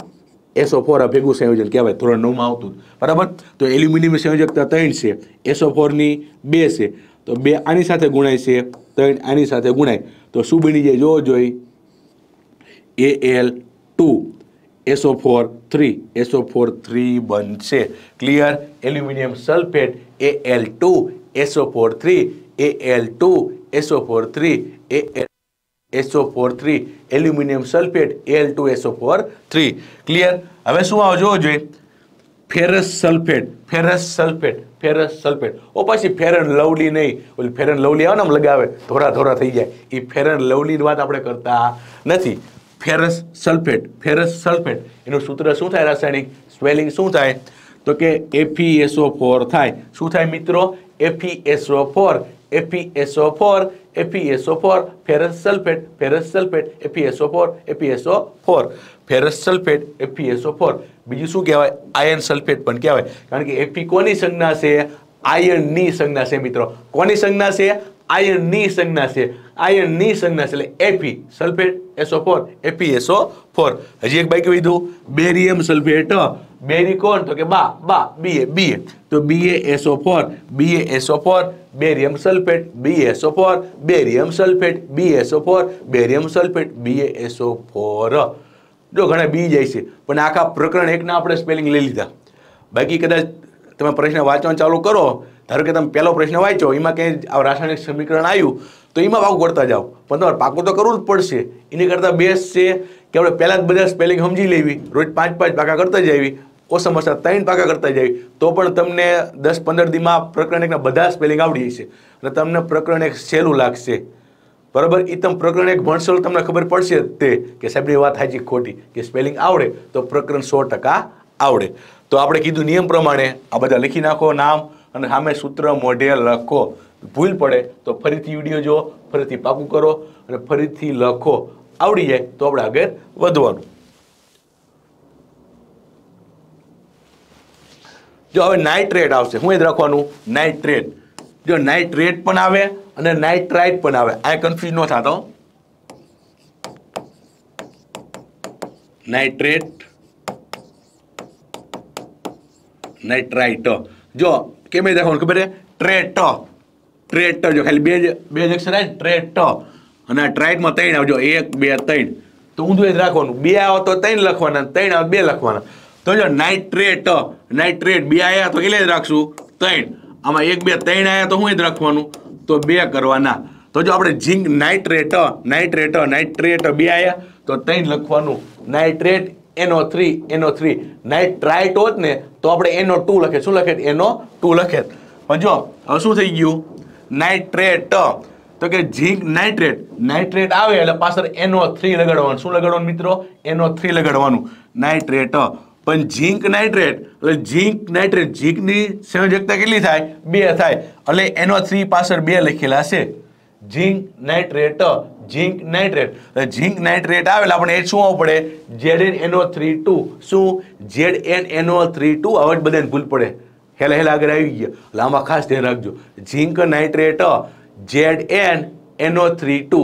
એસોફોર અભેગું સંયોજન કહેવાય ધોરણ નવમાં આવતું બરાબર તો એલ્યુમિનિયમ સંયોજકતા ત્રણ છે ફોરની બે છે તો બે આની સાથે ગુણાય છે ત્રણ આની સાથે ગુણાય તો શું બની જાય જોવો જોઈએ A L two S O four three S O four three બનશે clear aluminium sulphate A L two S O four three A L two S O four three A L S O four three aluminium sulphate L two S O four three clear હવે શું આવો જોવો જોઈએ ferrous sulphate ferrous sulphate ferrous sulphate ઓ પછી ફેરન lovely નહીં ઓલી ફેરન લવલી આવે ને આમ લગાવે ધોરા ધોરા થઈ જાય એ ફેરન લવલીની વાત આપણે કરતા નથી ફેરસ સલ્ફેટ ફેરસ સલ્ફેટ એનું સૂત્ર શું થાય રાસાયણિક સ્વેલિંગ શું થાય તો કે એફીએસઓ ફોર થાય શું થાય મિત્રો F E F E S O four F F E S O four ferrous sulphate ferrous sulphate F E S O four F E S O four ferrous sulphate F E S O four બીજું શું કહેવાય આયર્ન સલ્ફેટ પણ કહેવાય કારણ કે એફી કોની સંજ્ઞા છે આયર્નની સંજ્ઞા છે મિત્રો કોની સંજ્ઞા છે આયર્નની સંજ્ઞા છે આયર્નની સંજ્ઞા છે એટલે A P sulphate S O four A P S O four હજી એક બાકી કીધું બેરિયમ સલ્ફેટ બેરી કોણ તો કે બા બા બી એ બી એ તો B A S O four B A S O four barium sulphate B S O four barium sulphate B S O four barium sulphate B A B A S O four જો ઘણા બી જાય છે પણ આખા પ્રકરણ એકના આપણે સ્પેલિંગ લઈ લીધા બાકી કદાચ તમે પ્રશ્ન વાંચવાનું ચાલુ કરો ધારો કે તમે પહેલો પ્રશ્ન વાંચો એમાં ક્યાંય રાસાયણિક સમીકરણ આવ્યું તો એમાં ભાવ ગોળતા જાઓ પણ તમારે પાકું તો કરવું જ પડશે એની કરતાં બેસ્ટ છે કે આપણે પહેલાં જ બધા સ્પેલિંગ સમજી લેવી રોજ પાંચ પાંચ પાકા કરતા જવી ઓછામાં ઓછા ત્રણ પાકા કરતા જવી તો પણ તમને દસ પંદર દીમાં પ્રકરણ એકના બધા સ્પેલિંગ આવડી જશે અને તમને પ્રકરણ એક સહેલું લાગશે બરાબર એ તમે પ્રકરણ એક ભણશો તમને ખબર પડશે તે કે સાહેબની વાત સાચી ખોટી કે સ્પેલિંગ આવડે તો પ્રકરણ સો ટકા આવડે તો આપણે કીધું નિયમ પ્રમાણે આ બધા લખી નાખો નામ અને સામે સૂત્ર મોઢે લખો ભૂલ પડે તો ફરીથી વિડીયો જુઓ ફરીથી પાકું કરો અને ફરીથી લખો આવડી જાય તો આપણે આગળ વધવાનું જો હવે નાઇટ્રેટ આવશે હું એ જ રાખવાનું નાઇટ્રેટ જો નાઇટ્રેટ પણ આવે અને નાઇટ્રાઇટ પણ આવે આ કન્ફ્યુઝ ન થતો નાઇટ્રેટ નાઇટ્રાઇટ જો કેમ રીતે લખવાનું ખબર છે ટ્રેટ ટ્રેટ જો ખાલી બે જ બે જ અક્ષર આવે ટ્રેટ અને આ ટ્રાઇટમાં ત્રણ આવજો એક બે ત્રણ તો ઊંધું જ રાખવાનું બે આવો તો ત્રણ લખવાના ત્રણ આવે બે લખવાના તો જો નાઇટ્રેટ નાઇટ્રેટ બે આવ્યા તો એટલે જ રાખશું ત્રણ આમાં એક બે ત્રણ આવ્યા તો હું જ રાખવાનું તો બે કરવાના તો જો આપણે ઝીંક નાઇટ્રેટ નાઇટ્રેટ નાઇટ્રેટ બે આવ્યા તો ત્રણ લખવાનું નાઇટ્રેટ એનો થ્રી એનો થ્રી નાઇટ ટ્રાઇટ હોત ને તો આપણે એનો ટુ લખે શું લખે એનો ટુ લખે પણ જો હવે શું થઈ ગયું નાઇટ્રેટ તો કે ઝીંક નાઇટ્રેટ નાઇટ્રેટ આવે એટલે પાછળ એનો થ્રી લગાડવાનું શું લગાડવાનું મિત્રો એનો થ્રી લગાડવાનું નાઇટ્રેટ પણ ઝીંક નાઇટ્રેટ એટલે ઝીંક નાઇટ્રેટ ઝીંકની સંયોજકતા કેટલી થાય બે થાય એટલે એનો થ્રી પાછળ બે લખેલા છે zinc nitrate zinc nitrate zinc nitrate આવે એટલે આપણે એ શું આવવું પડે Z N N O three two શું Z N N O three two હવે બધાને ભૂલ પડે હેલા હેલા આગળ આવી ગયા એટલે આમાં ખાસ ધ્યાન રાખજો zinc nitrate Z N N O three two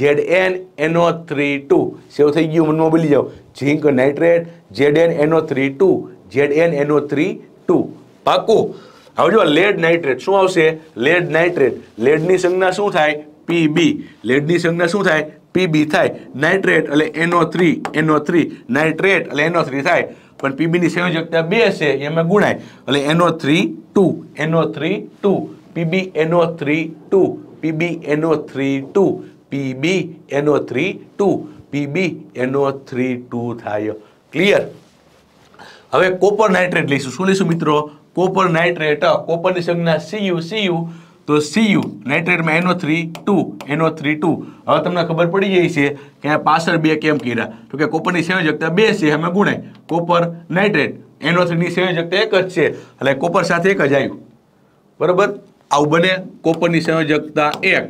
Z N N O three two save થઈ ગયું મનમાં બોલી જાઓ zinc nitrate Z N N O three two Z N N O three two પાકું હવે જો લેડ નાઇટ્રેટ શું આવશે લેડ નાઇટ્રેટ લેડની સંજ્ઞા શું થાય પીબી લેડની સંજ્ઞા શું થાય પીબી થાય નાઇટ્રેટ એટલે એનો થ્રી એનો થ્રી નાઇટ્રેટ એટલે એનો થ્રી થાય પણ પીબીની સંયોજકતા બે છે એમાં ગુણાય એટલે N O three two N O three two P B N O three two P B N O three two P B N O three two P B N O three two થાય ક્લિયર હવે કોપર નાઇટ્રેટ લઈશું શું લઈશું મિત્રો કોપર નાઇટ્રેટ કોપરની સંજ્ઞા સીયુ સીયુ તો સીયુ નાઇટ્રેટમાં N O three two N O three two હવે તમને ખબર પડી જાય છે કે પાછળ બે કેમ કર્યા તો કે કોપરની સંયોજકતા બે છે અમે ગુણાય કોપર નાઇટ્રેટ એનો થ્રીની સંયોજકતા એક જ છે એટલે કોપર સાથે એક જ આવ્યું બરાબર આવું બને કોપરની સંયોજકતા એક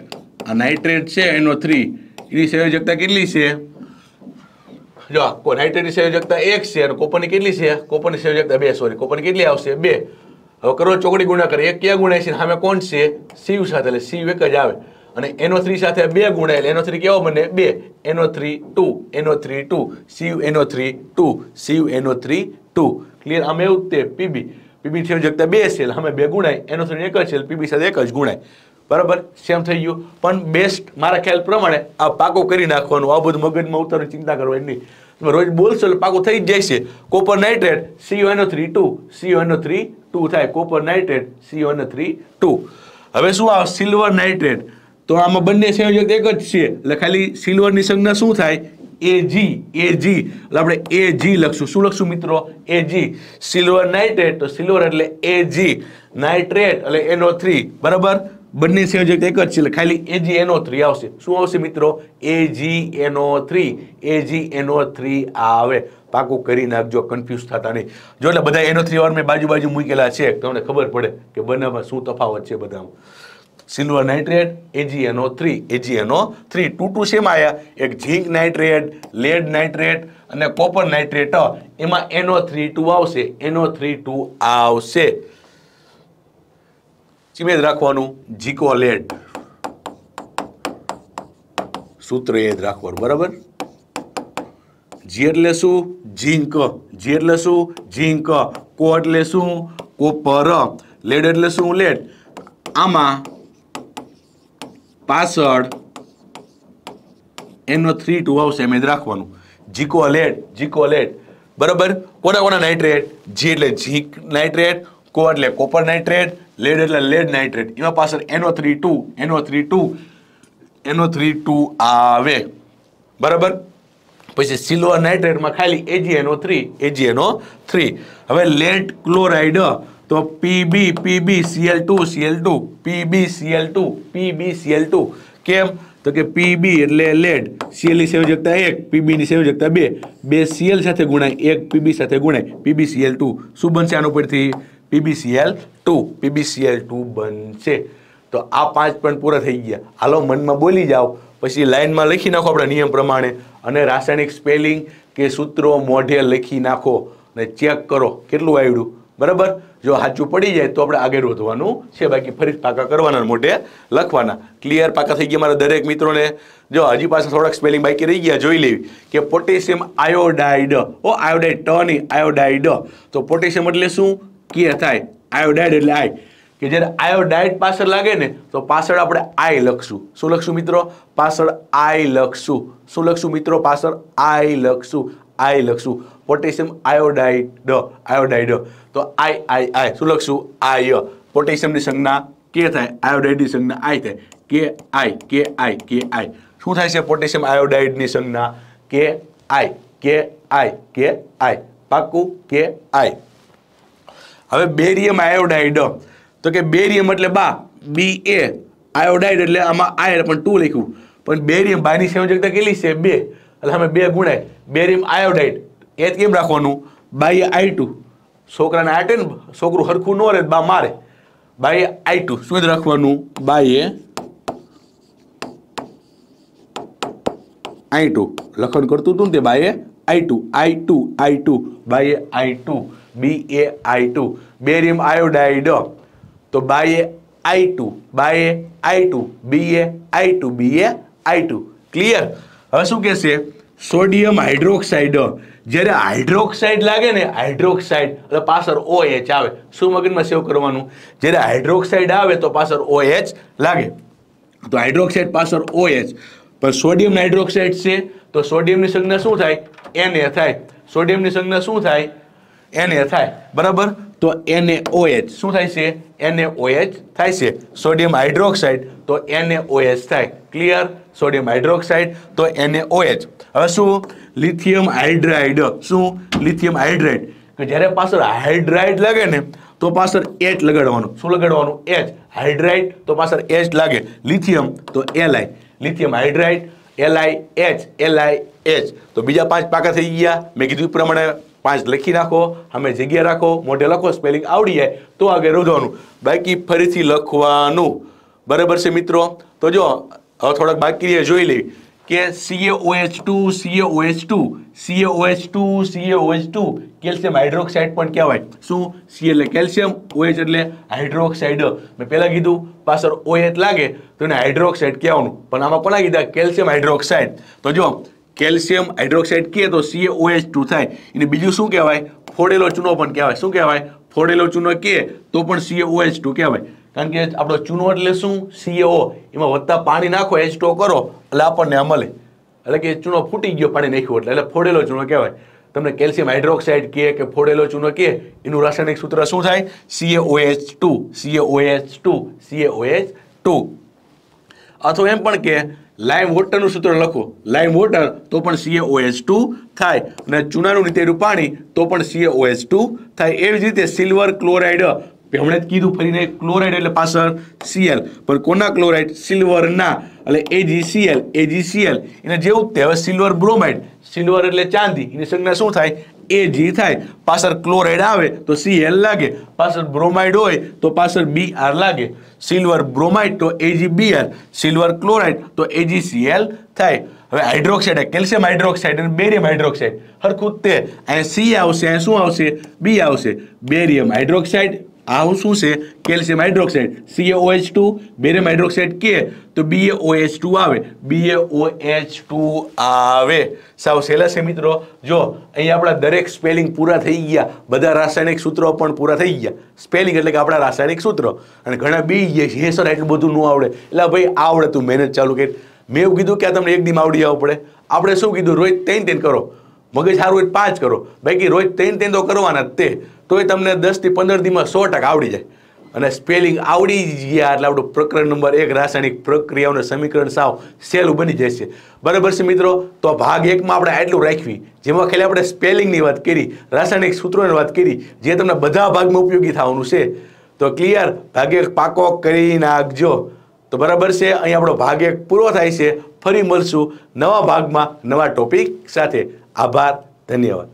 આ નાઇટ્રેટ છે એનો થ્રી એની સંયોજકતા કેટલી છે જો કો નાઇટ્રેટની સંયોજકતા એક છે અને કોપરની કેટલી છે કોપરની સંયોજકતા બે સોરી કોપરની કેટલી આવશે બે હવે કરો ચોકડી ગુણાકાર એક ક્યાં ગુણાય છે સામે કોણ છે સીવ સાથે એટલે સીવ એક જ આવે અને એનો થ્રી સાથે બે ગુણાય એનો થ્રી કેવો બને બે N O three two N O three two સીવ એનો થ્રી ટુ સીવ એનો થ્રી ટુ ક્લિયર અમે એવું તે પીબી પીબી સંયોજકતા બે છે એટલે અમે બે ગુણાય એનો થ્રી એક જ છે પીબી સાથે એક જ ગુણાય બરાબર સેમ થઈ ગયું પણ બેસ્ટ મારા ખ્યાલ પ્રમાણે આ પાકો કરી નાખવાનું આ બધું મગજમાં ઉતારો ચિંતા કરવાની નહીં તમે રોજ બોલશો એટલે પાકો થઈ જ જશે copper nitrate C O N O three two C O N O three two થાય copper nitrate C O N O three two હવે શું આવે સિલ્વર નાઇટ્રેટ તો આમાં બંને સંયોજક એક જ છે એટલે ખાલી સિલ્વરની સંજ્ઞા શું થાય એજી એજી એટલે આપણે એજી લખશું શું લખશું મિત્રો એજી સિલ્વર નાઇટ્રેટ તો સિલ્વર એટલે એજી નાઇટ્રેટ એટલે એનો થ્રી બરાબર બંને સંયોજક એક જ છે એટલે ખાલી એનો થ્રી આવશે શું આવશે મિત્રો એજી એનો થ્રી એજી એનો થ્રી આવે પાકું કરી નાખજો કન્ફ્યુઝ થતા નહીં જો એટલે બધા એનો થ્રી વાર મેં બાજુ બાજુ મૂકેલા છે તમને ખબર પડે કે બંનેમાં શું તફાવત છે બધામાં સિલ્વર નાઇટ્રેટ એજી એનો થ્રી એજી એનો થ્રી ટુ ટુ શેમાં આવ્યા એક ઝીંક નાઇટ્રેટ લેડ નાઇટ્રેટ અને કોપર નાઇટ્રેટ એમાં એનો થ્રી ટુ આવશે એનો થ્રી ટુ આવશે ચીમે રાખવાનું જીકોલેટ સૂત્ર એ જ રાખવાનું બરાબર જી એટલે શું ઝીંક જી એટલે શું ઝીંક કો એટલે શું કોપર લેડ એટલે શું લેડ આમાં પાછળ એનો થ્રી ટુ આવશે એમ જ રાખવાનું જીકો જીકોલેટ બરાબર કોના કોના નાઇટ્રેટ જી એટલે ઝીંક નાઇટ્રેટ કો એટલે કોપર નાઇટ્રેટ લેડ એટલે લેડ નાઇટ્રેટ એમાં પાછળ N O three two N O three two N O three two આવે બરાબર પછી સિલ્વર નાઇટ્રેટમાં ખાલી એજીએનઓ થ્રી એજીએનો થ્રી હવે લેટ ક્લોરાઇડ તો P B P B C L two C L two P B C L two P B C L two કેમ તો કે પીબી એટલે લેડ સીએલની સંયોજકતા એક પીબીની સંયોજકતા બે બે સીએલ સાથે ગુણાય એક પીબી સાથે ગુણાય પીબી સીએલ ટુ શું બનશે આનું પરથી પીબીસીએલ ટુ પીબીસીએલ ટુ બનશે તો આ પાંચ પણ પૂરા થઈ ગયા હાલો મનમાં બોલી જાઓ પછી લાઇનમાં લખી નાખો આપણા નિયમ પ્રમાણે અને રાસાયણિક સ્પેલિંગ કે સૂત્રો મોઢે લખી નાખો ને ચેક કરો કેટલું આવડ્યું બરાબર જો સાચું પડી જાય તો આપણે આગળ વધવાનું છે બાકી ફરી પાકા કરવાના મોઢે લખવાના ક્લિયર પાકા થઈ ગયા મારા દરેક મિત્રોને જો હજી પાસે થોડાક સ્પેલિંગ બાકી રહી ગયા જોઈ લેવી કે પોટેશિયમ આયોડાઇડ ઓ આયોડાઇડ ટની નહીં આયોડાઇડ તો પોટેશિયમ એટલે શું કે થાય આયોડેટ એટલે આ કે જો આયોડાઇડ પાછળ લાગે ને તો પાછળ આપણે આ લખશું શું લખશું મિત્રો પાછળ આ લખશું શું લખશું મિત્રો પાછળ આ લખશું આ લખશું પોટેશિયમ આયોડાઇડ દ આયોડાઇડ તો આ આ આ શું લખશું આય પોટેશિયમની સંગના કે થાય આયોડાઇડની સંગના આ થાય કે આ કે આ શું થાય છે પોટેશિયમ આયોડાઇડની સંગના કે આ કે આ કે આ પાક્કો કે આ હવે બેરિયમ આયોડાઇડ તો કે બેરિયમ એટલે બા બી એ આયોડાઇડ એટલે આમાં આયર પણ ટુ લખ્યું પણ બેરિયમ બાની સંયોજકતા કેટલી છે બે એટલે અમે બે ગુણાય બેરિયમ આયોડાઇડ એ કેમ રાખવાનું બાઈ આઈ ટુ છોકરાને આટે ને છોકરું હરખું ન રહે બા મારે બાઈએ આઈ ટુ શું રાખવાનું બાઈએ આઈ ટુ લખન કરતું હતું ને તે બાઈએ I two I two I two બાઈએ I two B A I two barium iodide તો બાય આઈ ટુ બાય I two B A I two B A I two clear હવે શું કહેશે સોડિયમ હાઇડ્રોક્સાઇડ જ્યારે હાઇડ્રોક્સાઇડ લાગે ને હાઇડ્રોક્સાઇડ એટલે પાછળ ઓ એચ આવે શું મગજમાં સેવ કરવાનું જ્યારે હાઇડ્રોક્સાઇડ આવે તો પાછળ ઓ એચ લાગે તો હાઇડ્રોક્સાઇડ પાછળ ઓ એચ પણ સોડિયમ હાઇડ્રોક્સાઇડ છે તો સોડિયમની સંજ્ઞા શું થાય એ થાય સોડિયમની સંજ્ઞા શું થાય એને થાય બરાબર તો એને ઓએચ શું થાય છે એને ઓએચ થાય છે સોડિયમ હાઇડ્રોક્સાઇડ તો એને ઓએચ થાય ક્લિયર સોડિયમ હાઇડ્રોક્સાઇડ તો એને ઓએચ હવે શું લિથિયમ હાઇડ્રાઇડ શું લિથિયમ હાઇડ્રાઇડ કે જ્યારે પાછળ હાઇડ્રાઇડ લાગે ને તો પાછળ એચ લગાડવાનું શું લગાડવાનું એચ હાઇડ્રાઇડ તો પાછળ એચ લાગે લિથિયમ તો L I lithium hydride L I H L I H તો બીજા પાંચ પાકા થઈ ગયા મેં કીધું પ્રમાણે પાંચ લખી નાખો અમે જગ્યા રાખો મોઢે લખો સ્પેલિંગ આવડી જાય તો આગળ રોધવાનું બાકી ફરીથી લખવાનું બરાબર છે મિત્રો તો જો હવે થોડાક બાકી જોઈ લેવી કે C A O H O H two two CaOH2 CaOH2 O H two calcium hydroxide પણ કહેવાય શું સી એટલે કેલ્શિયમ ઓએચ એટલે હાઇડ્રોક્સાઇડ મેં પહેલાં કીધું પાછળ ઓએચ લાગે તો એને હાઇડ્રોક્સાઇડ કહેવાનું પણ આમાં પણ આ કીધા કેલ્શિયમ હાઇડ્રોક્સાઇડ તો જો કેલ્શિયમ હાઇડ્રોક્સાઇડ કહીએ તો સીએઓએચ ટુ થાય અને બીજું શું કહેવાય ફોડેલો ચૂનો પણ કહેવાય શું કહેવાય ફોડેલો ચૂનો કહીએ તો પણ સીએઓએચ ટુ કહેવાય કારણ કે આપણો ચૂનો એટલે શું સીએઓ એમાં વધતા પાણી નાખો એચ ટો કરો એટલે આપણને અમલે એટલે કે ચૂનો ફૂટી ગયો પાણી નાખ્યું એટલે એટલે ફોડેલો ચૂનો કહેવાય તમને કેલ્શિયમ હાઇડ્રોક્સાઇડ કે કે ફોડેલો ચૂનો કહે એનું રાસાયણિક સૂત્ર શું થાય C A O H two C A O H two C A O H two અથવા એમ પણ કે લાઈમ વોટરનું સૂત્ર લખો લાઈમ વોટર તો પણ સીએ ઓએચ ટુ થાય અને ચૂનાનું નીતેરું પાણી તો પણ સીએ ઓએચ ટુ થાય એવી જ રીતે સિલ્વર ક્લોરાઇડ હમણે જ કીધું ફરીને ક્લોરાઇડ એટલે પાછળ સીએલ પણ કોના ક્લોરાઇડ સિલ્વરના એટલે એજીસીએલ એજીસીએલ એને જેવું તે હવે સિલ્વર બ્રોમાઇડ સિલ્વર એટલે ચાંદી એની સંજ્ઞા શું થાય એ થાય પાછળ ક્લોરાઇડ આવે તો સી લાગે પાછળ બ્રોમાઇડ હોય તો પાછળ બી લાગે સિલ્વર બ્રોમાઇડ તો એજી બી સિલ્વર ક્લોરાઇડ તો એજી સી એલ થાય હવે હાઇડ્રોક્સાઇડ કેલ્શિયમ હાઇડ્રોક્સાઇડ અને બેરિયમ હાઇડ્રોક્સાઇડ હરખું તે અહીં સી આવશે અહીં શું આવશે બી આવશે બેરિયમ હાઇડ્રોક્સાઇડ આ શું છે calcium hydroxide C A O H two barium hydroxide કે તો બીએઓએચ ટુ આવે બીએઓએચ ટુ આવે સાવ સહેલા છે મિત્રો જો અહીંયા આપણા દરેક સ્પેલિંગ પૂરા થઈ ગયા બધા રાસાયણિક સૂત્રો પણ પૂરા થઈ ગયા સ્પેલિંગ એટલે કે આપણા રાસાયણિક સૂત્રો અને ઘણા બી ગયા છે સર એટલું બધું ન આવડે એટલે ભાઈ આવડે તું મહેનત ચાલુ કરી મેં એવું કીધું કે આ તમને એક દીમ આવડી આવવું પડે આપણે શું કીધું રોજ ત્રણ ત્રણ કરો મગજ સારું હોય પાંચ કરો બાકી રોજ ત્રણ ત્રણ તો કરવાના તે તો એ તમને દસથી પંદર દીમાં સો ટકા આવડી જાય અને સ્પેલિંગ આવડી ગયા એટલે આપણું પ્રકરણ નંબર એક રાસાયણિક પ્રક્રિયાઓને સમીકરણ સાવ સહેલું બની જશે બરાબર છે મિત્રો તો ભાગ એકમાં આપણે આટલું રાખવી જેમાં ખાલી આપણે સ્પેલિંગની વાત કરી રાસાયણિક સૂત્રોની વાત કરી જે તમને બધા ભાગમાં ઉપયોગી થવાનું છે તો ક્લિયર ભાગ એક પાકો કરી નાખજો તો બરાબર છે અહીં આપણો ભાગ એક પૂરો થાય છે ફરી મળશું નવા ભાગમાં નવા ટોપિક સાથે આભાર ધન્યવાદ